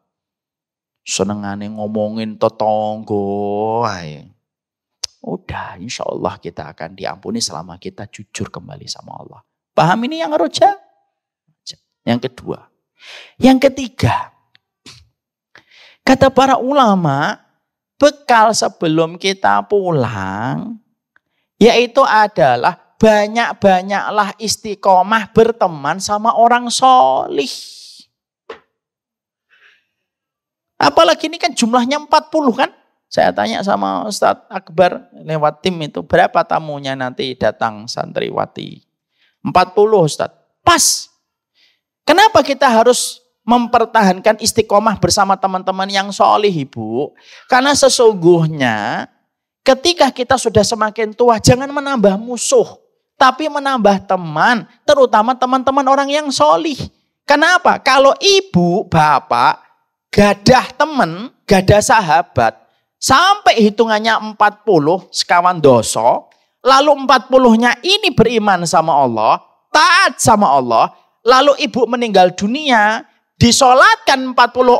seneng Senengane ngomongin tetonggo. Ya. Udah insya Allah kita akan diampuni selama kita jujur kembali sama Allah. Paham ini yang roja? Yang kedua. Yang ketiga. Kata para ulama, bekal sebelum kita pulang, yaitu adalah banyak-banyaklah istiqomah berteman sama orang solih. Apalagi ini kan jumlahnya 40 kan? Saya tanya sama Ustadz Akbar lewat tim itu, berapa tamunya nanti datang santriwati? 40 Ustaz. Pas. Kenapa kita harus mempertahankan istiqomah bersama teman-teman yang solih Ibu? Karena sesungguhnya ketika kita sudah semakin tua jangan menambah musuh. Tapi menambah teman, terutama teman-teman orang yang solih. Kenapa? Kalau ibu, bapak, gadah teman, gadah sahabat, sampai hitungannya 40, sekawan doso, lalu 40-nya ini beriman sama Allah, taat sama Allah, lalu ibu meninggal dunia, disolatkan 40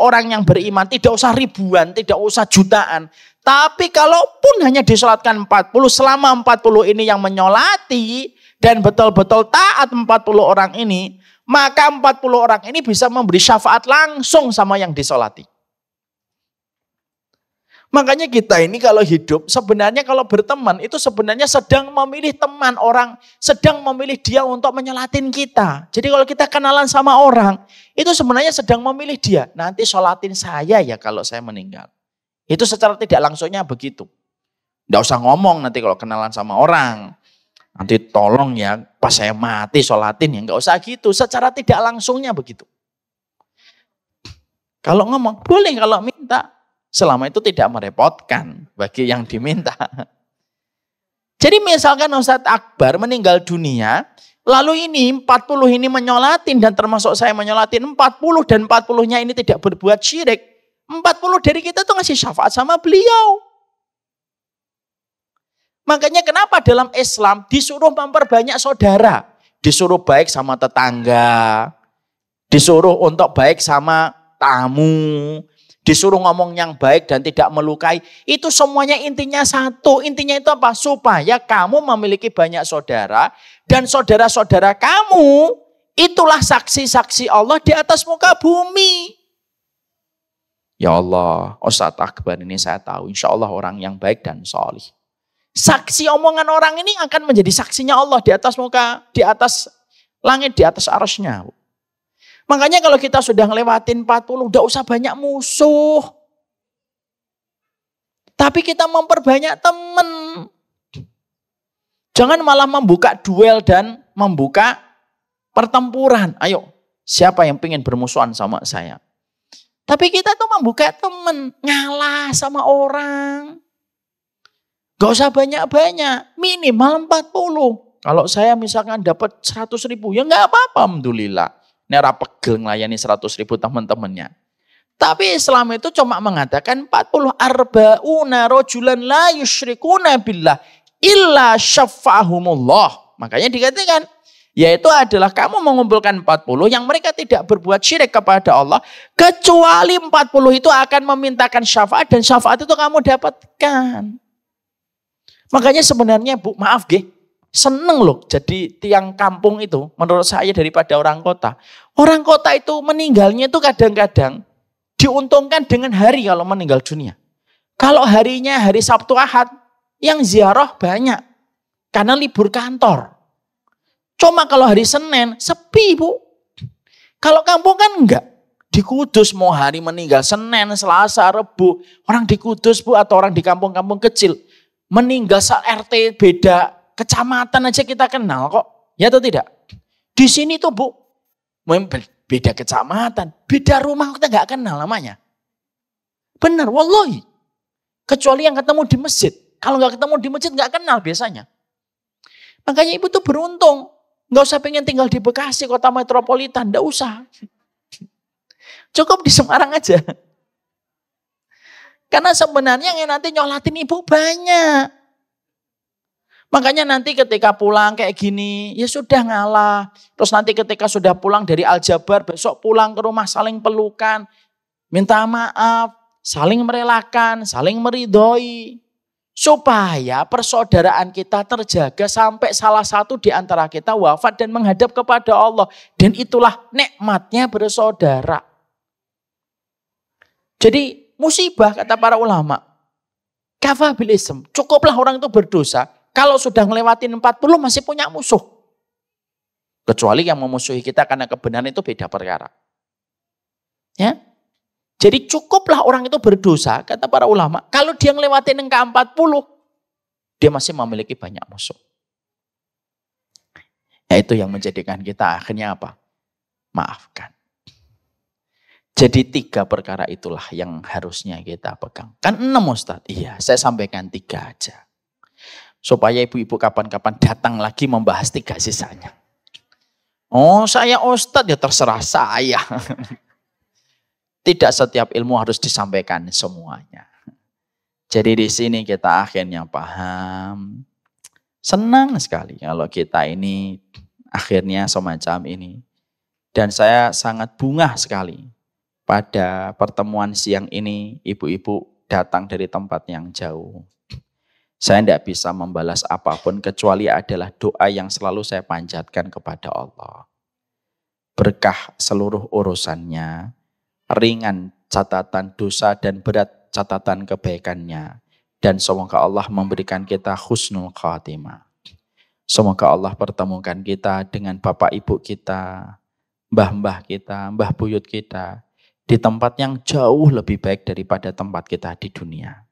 orang yang beriman, tidak usah ribuan, tidak usah jutaan. Tapi kalaupun hanya disolatkan 40, selama 40 ini yang menyolati dan betul-betul taat 40 orang ini, maka 40 orang ini bisa memberi syafaat langsung sama yang disolati. Makanya kita ini kalau hidup sebenarnya kalau berteman itu sebenarnya sedang memilih teman orang, sedang memilih dia untuk menyelatin kita. Jadi kalau kita kenalan sama orang, itu sebenarnya sedang memilih dia. Nanti sholatin saya ya kalau saya meninggal. Itu secara tidak langsungnya begitu. Tidak usah ngomong nanti kalau kenalan sama orang. Nanti tolong ya pas saya mati sholatin ya nggak usah gitu. Secara tidak langsungnya begitu. Kalau ngomong boleh kalau minta Selama itu tidak merepotkan bagi yang diminta. Jadi misalkan Ustadz Akbar meninggal dunia, lalu ini 40 ini menyolatin dan termasuk saya menyolatin 40 dan 40-nya ini tidak berbuat syirik. 40 dari kita tuh ngasih syafaat sama beliau. Makanya kenapa dalam Islam disuruh memperbanyak saudara. Disuruh baik sama tetangga. Disuruh untuk baik sama tamu disuruh ngomong yang baik dan tidak melukai. Itu semuanya intinya satu. Intinya itu apa? Supaya kamu memiliki banyak saudara dan saudara-saudara kamu itulah saksi-saksi Allah di atas muka bumi. Ya Allah, Ustaz Akbar ini saya tahu insya Allah orang yang baik dan solih. Saksi omongan orang ini akan menjadi saksinya Allah di atas muka, di atas langit, di atas arusnya. Makanya kalau kita sudah ngelewatin 40, udah usah banyak musuh. Tapi kita memperbanyak teman. Jangan malah membuka duel dan membuka pertempuran. Ayo, siapa yang pengen bermusuhan sama saya? Tapi kita tuh membuka teman, ngalah sama orang. Gak usah banyak-banyak, minimal 40. Kalau saya misalkan dapat 100 ribu, ya nggak apa-apa, Alhamdulillah. Nera pegel ngelayani 100 ribu teman-temannya. Tapi Islam itu cuma mengatakan 40 arbauna rojulan la yusyrikuna billah illa syafahumullah. Makanya dikatakan, yaitu adalah kamu mengumpulkan 40 yang mereka tidak berbuat syirik kepada Allah. Kecuali 40 itu akan memintakan syafaat dan syafaat itu kamu dapatkan. Makanya sebenarnya bu, maaf gih, seneng loh jadi tiang kampung itu menurut saya daripada orang kota. Orang kota itu meninggalnya itu kadang-kadang diuntungkan dengan hari kalau meninggal dunia. Kalau harinya hari Sabtu Ahad yang ziarah banyak karena libur kantor. Cuma kalau hari Senin sepi bu. Kalau kampung kan enggak. Di Kudus mau hari meninggal Senin, Selasa, Rebu. Orang di Kudus bu atau orang di kampung-kampung kecil. Meninggal saat RT beda kecamatan aja kita kenal kok. Ya atau tidak? Di sini tuh bu, beda kecamatan, beda rumah kita nggak kenal namanya. Benar, wallahi. Kecuali yang ketemu di masjid. Kalau nggak ketemu di masjid nggak kenal biasanya. Makanya ibu tuh beruntung. Nggak usah pengen tinggal di Bekasi, kota metropolitan. Nggak usah. Cukup di Semarang aja. Karena sebenarnya yang nanti nyolatin ibu banyak. Makanya nanti ketika pulang kayak gini, ya sudah ngalah. Terus nanti ketika sudah pulang dari Aljabar, besok pulang ke rumah saling pelukan. Minta maaf, saling merelakan, saling meridhoi. Supaya persaudaraan kita terjaga sampai salah satu di antara kita wafat dan menghadap kepada Allah. Dan itulah nikmatnya bersaudara. Jadi musibah kata para ulama. Kafabilism, cukuplah orang itu berdosa kalau sudah melewati 40 masih punya musuh. Kecuali yang memusuhi kita karena kebenaran itu beda perkara. Ya. Jadi cukuplah orang itu berdosa, kata para ulama. Kalau dia melewati yang ke-40, dia masih memiliki banyak musuh. Ya, itu yang menjadikan kita akhirnya apa? Maafkan. Jadi tiga perkara itulah yang harusnya kita pegang. Kan enam Ustadz? Iya, saya sampaikan tiga aja. Supaya ibu-ibu kapan-kapan datang lagi membahas tiga sisanya. Oh saya ustadz ya terserah saya. Tidak setiap ilmu harus disampaikan semuanya. Jadi di sini kita akhirnya paham. Senang sekali kalau kita ini akhirnya semacam ini. Dan saya sangat bunga sekali pada pertemuan siang ini ibu-ibu datang dari tempat yang jauh. Saya tidak bisa membalas apapun kecuali adalah doa yang selalu saya panjatkan kepada Allah. Berkah seluruh urusannya, ringan catatan dosa dan berat catatan kebaikannya. Dan semoga Allah memberikan kita husnul khatimah. Semoga Allah pertemukan kita dengan bapak ibu kita, mbah-mbah kita, mbah buyut kita, di tempat yang jauh lebih baik daripada tempat kita di dunia.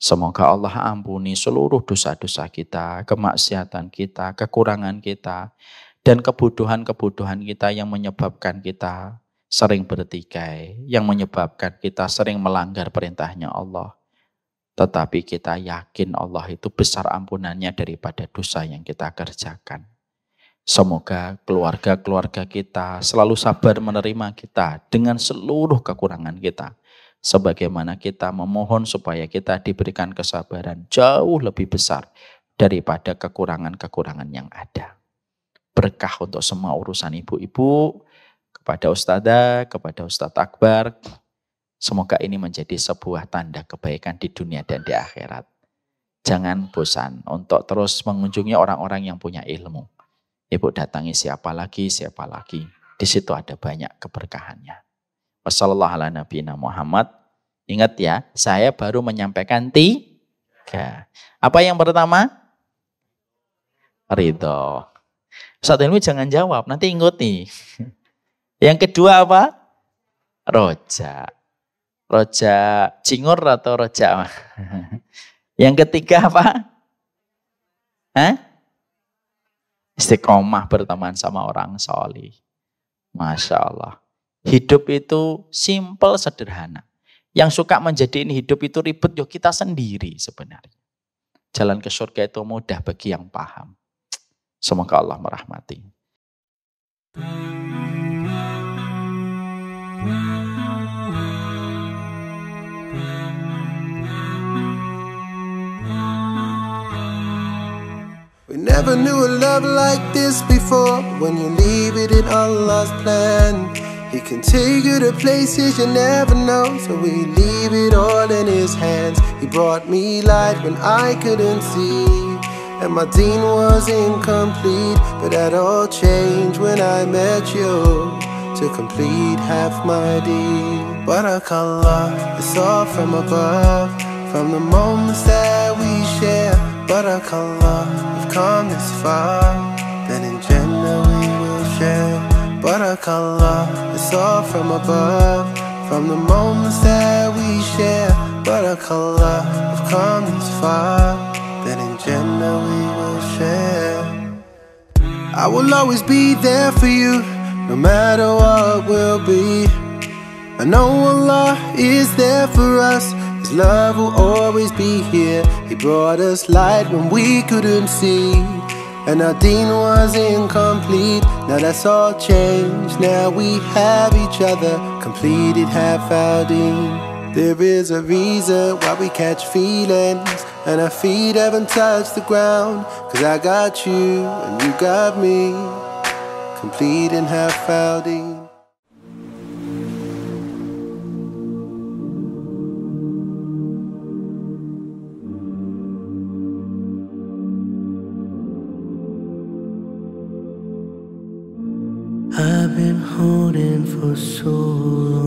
Semoga Allah ampuni seluruh dosa-dosa kita, kemaksiatan kita, kekurangan kita, dan kebodohan-kebodohan kita yang menyebabkan kita sering bertikai, yang menyebabkan kita sering melanggar perintahnya Allah. Tetapi kita yakin Allah itu besar ampunannya daripada dosa yang kita kerjakan. Semoga keluarga-keluarga kita selalu sabar menerima kita dengan seluruh kekurangan kita sebagaimana kita memohon supaya kita diberikan kesabaran jauh lebih besar daripada kekurangan-kekurangan yang ada. Berkah untuk semua urusan ibu-ibu, kepada Ustazah, kepada Ustadz Akbar. Semoga ini menjadi sebuah tanda kebaikan di dunia dan di akhirat. Jangan bosan untuk terus mengunjungi orang-orang yang punya ilmu. Ibu datangi siapa lagi, siapa lagi. Di situ ada banyak keberkahannya. Wassalamualaikum ala nabiyina Muhammad. Ingat ya, saya baru menyampaikan tiga. Apa yang pertama? Ridho. saat ini jangan jawab, nanti ingat nih Yang kedua apa? Roja. Roja cingur atau roja? Yang ketiga apa? Hah? istiqomah berteman sama orang soli Masya Allah. Hidup itu simple, sederhana. Yang suka menjadikan hidup itu ribet, yo kita sendiri sebenarnya. Jalan ke surga itu mudah bagi yang paham. Semoga Allah merahmati. We never knew a love like this before. When you leave it in Allah's plan. He can take you to places you never know, so we leave it all in His hands. He brought me light when I couldn't see, and my dean was incomplete. But that all changed when I met you to complete half my deed. But I love, it's all from above, from the moments that we share. But I love, we've come this far buttercolor It's all from above From the moments that we share Buttercolor We've come this far That in general we will share I will always be there for you No matter what will be I know Allah is there for us His love will always be here He brought us light when we couldn't see and our dean was incomplete. Now that's all changed. Now we have each other. Completed half our dean. There is a reason why we catch feelings. And our feet haven't touched the ground. Cause I got you and you got me. Completing half our dean. solo.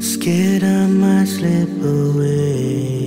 Scared I might slip away.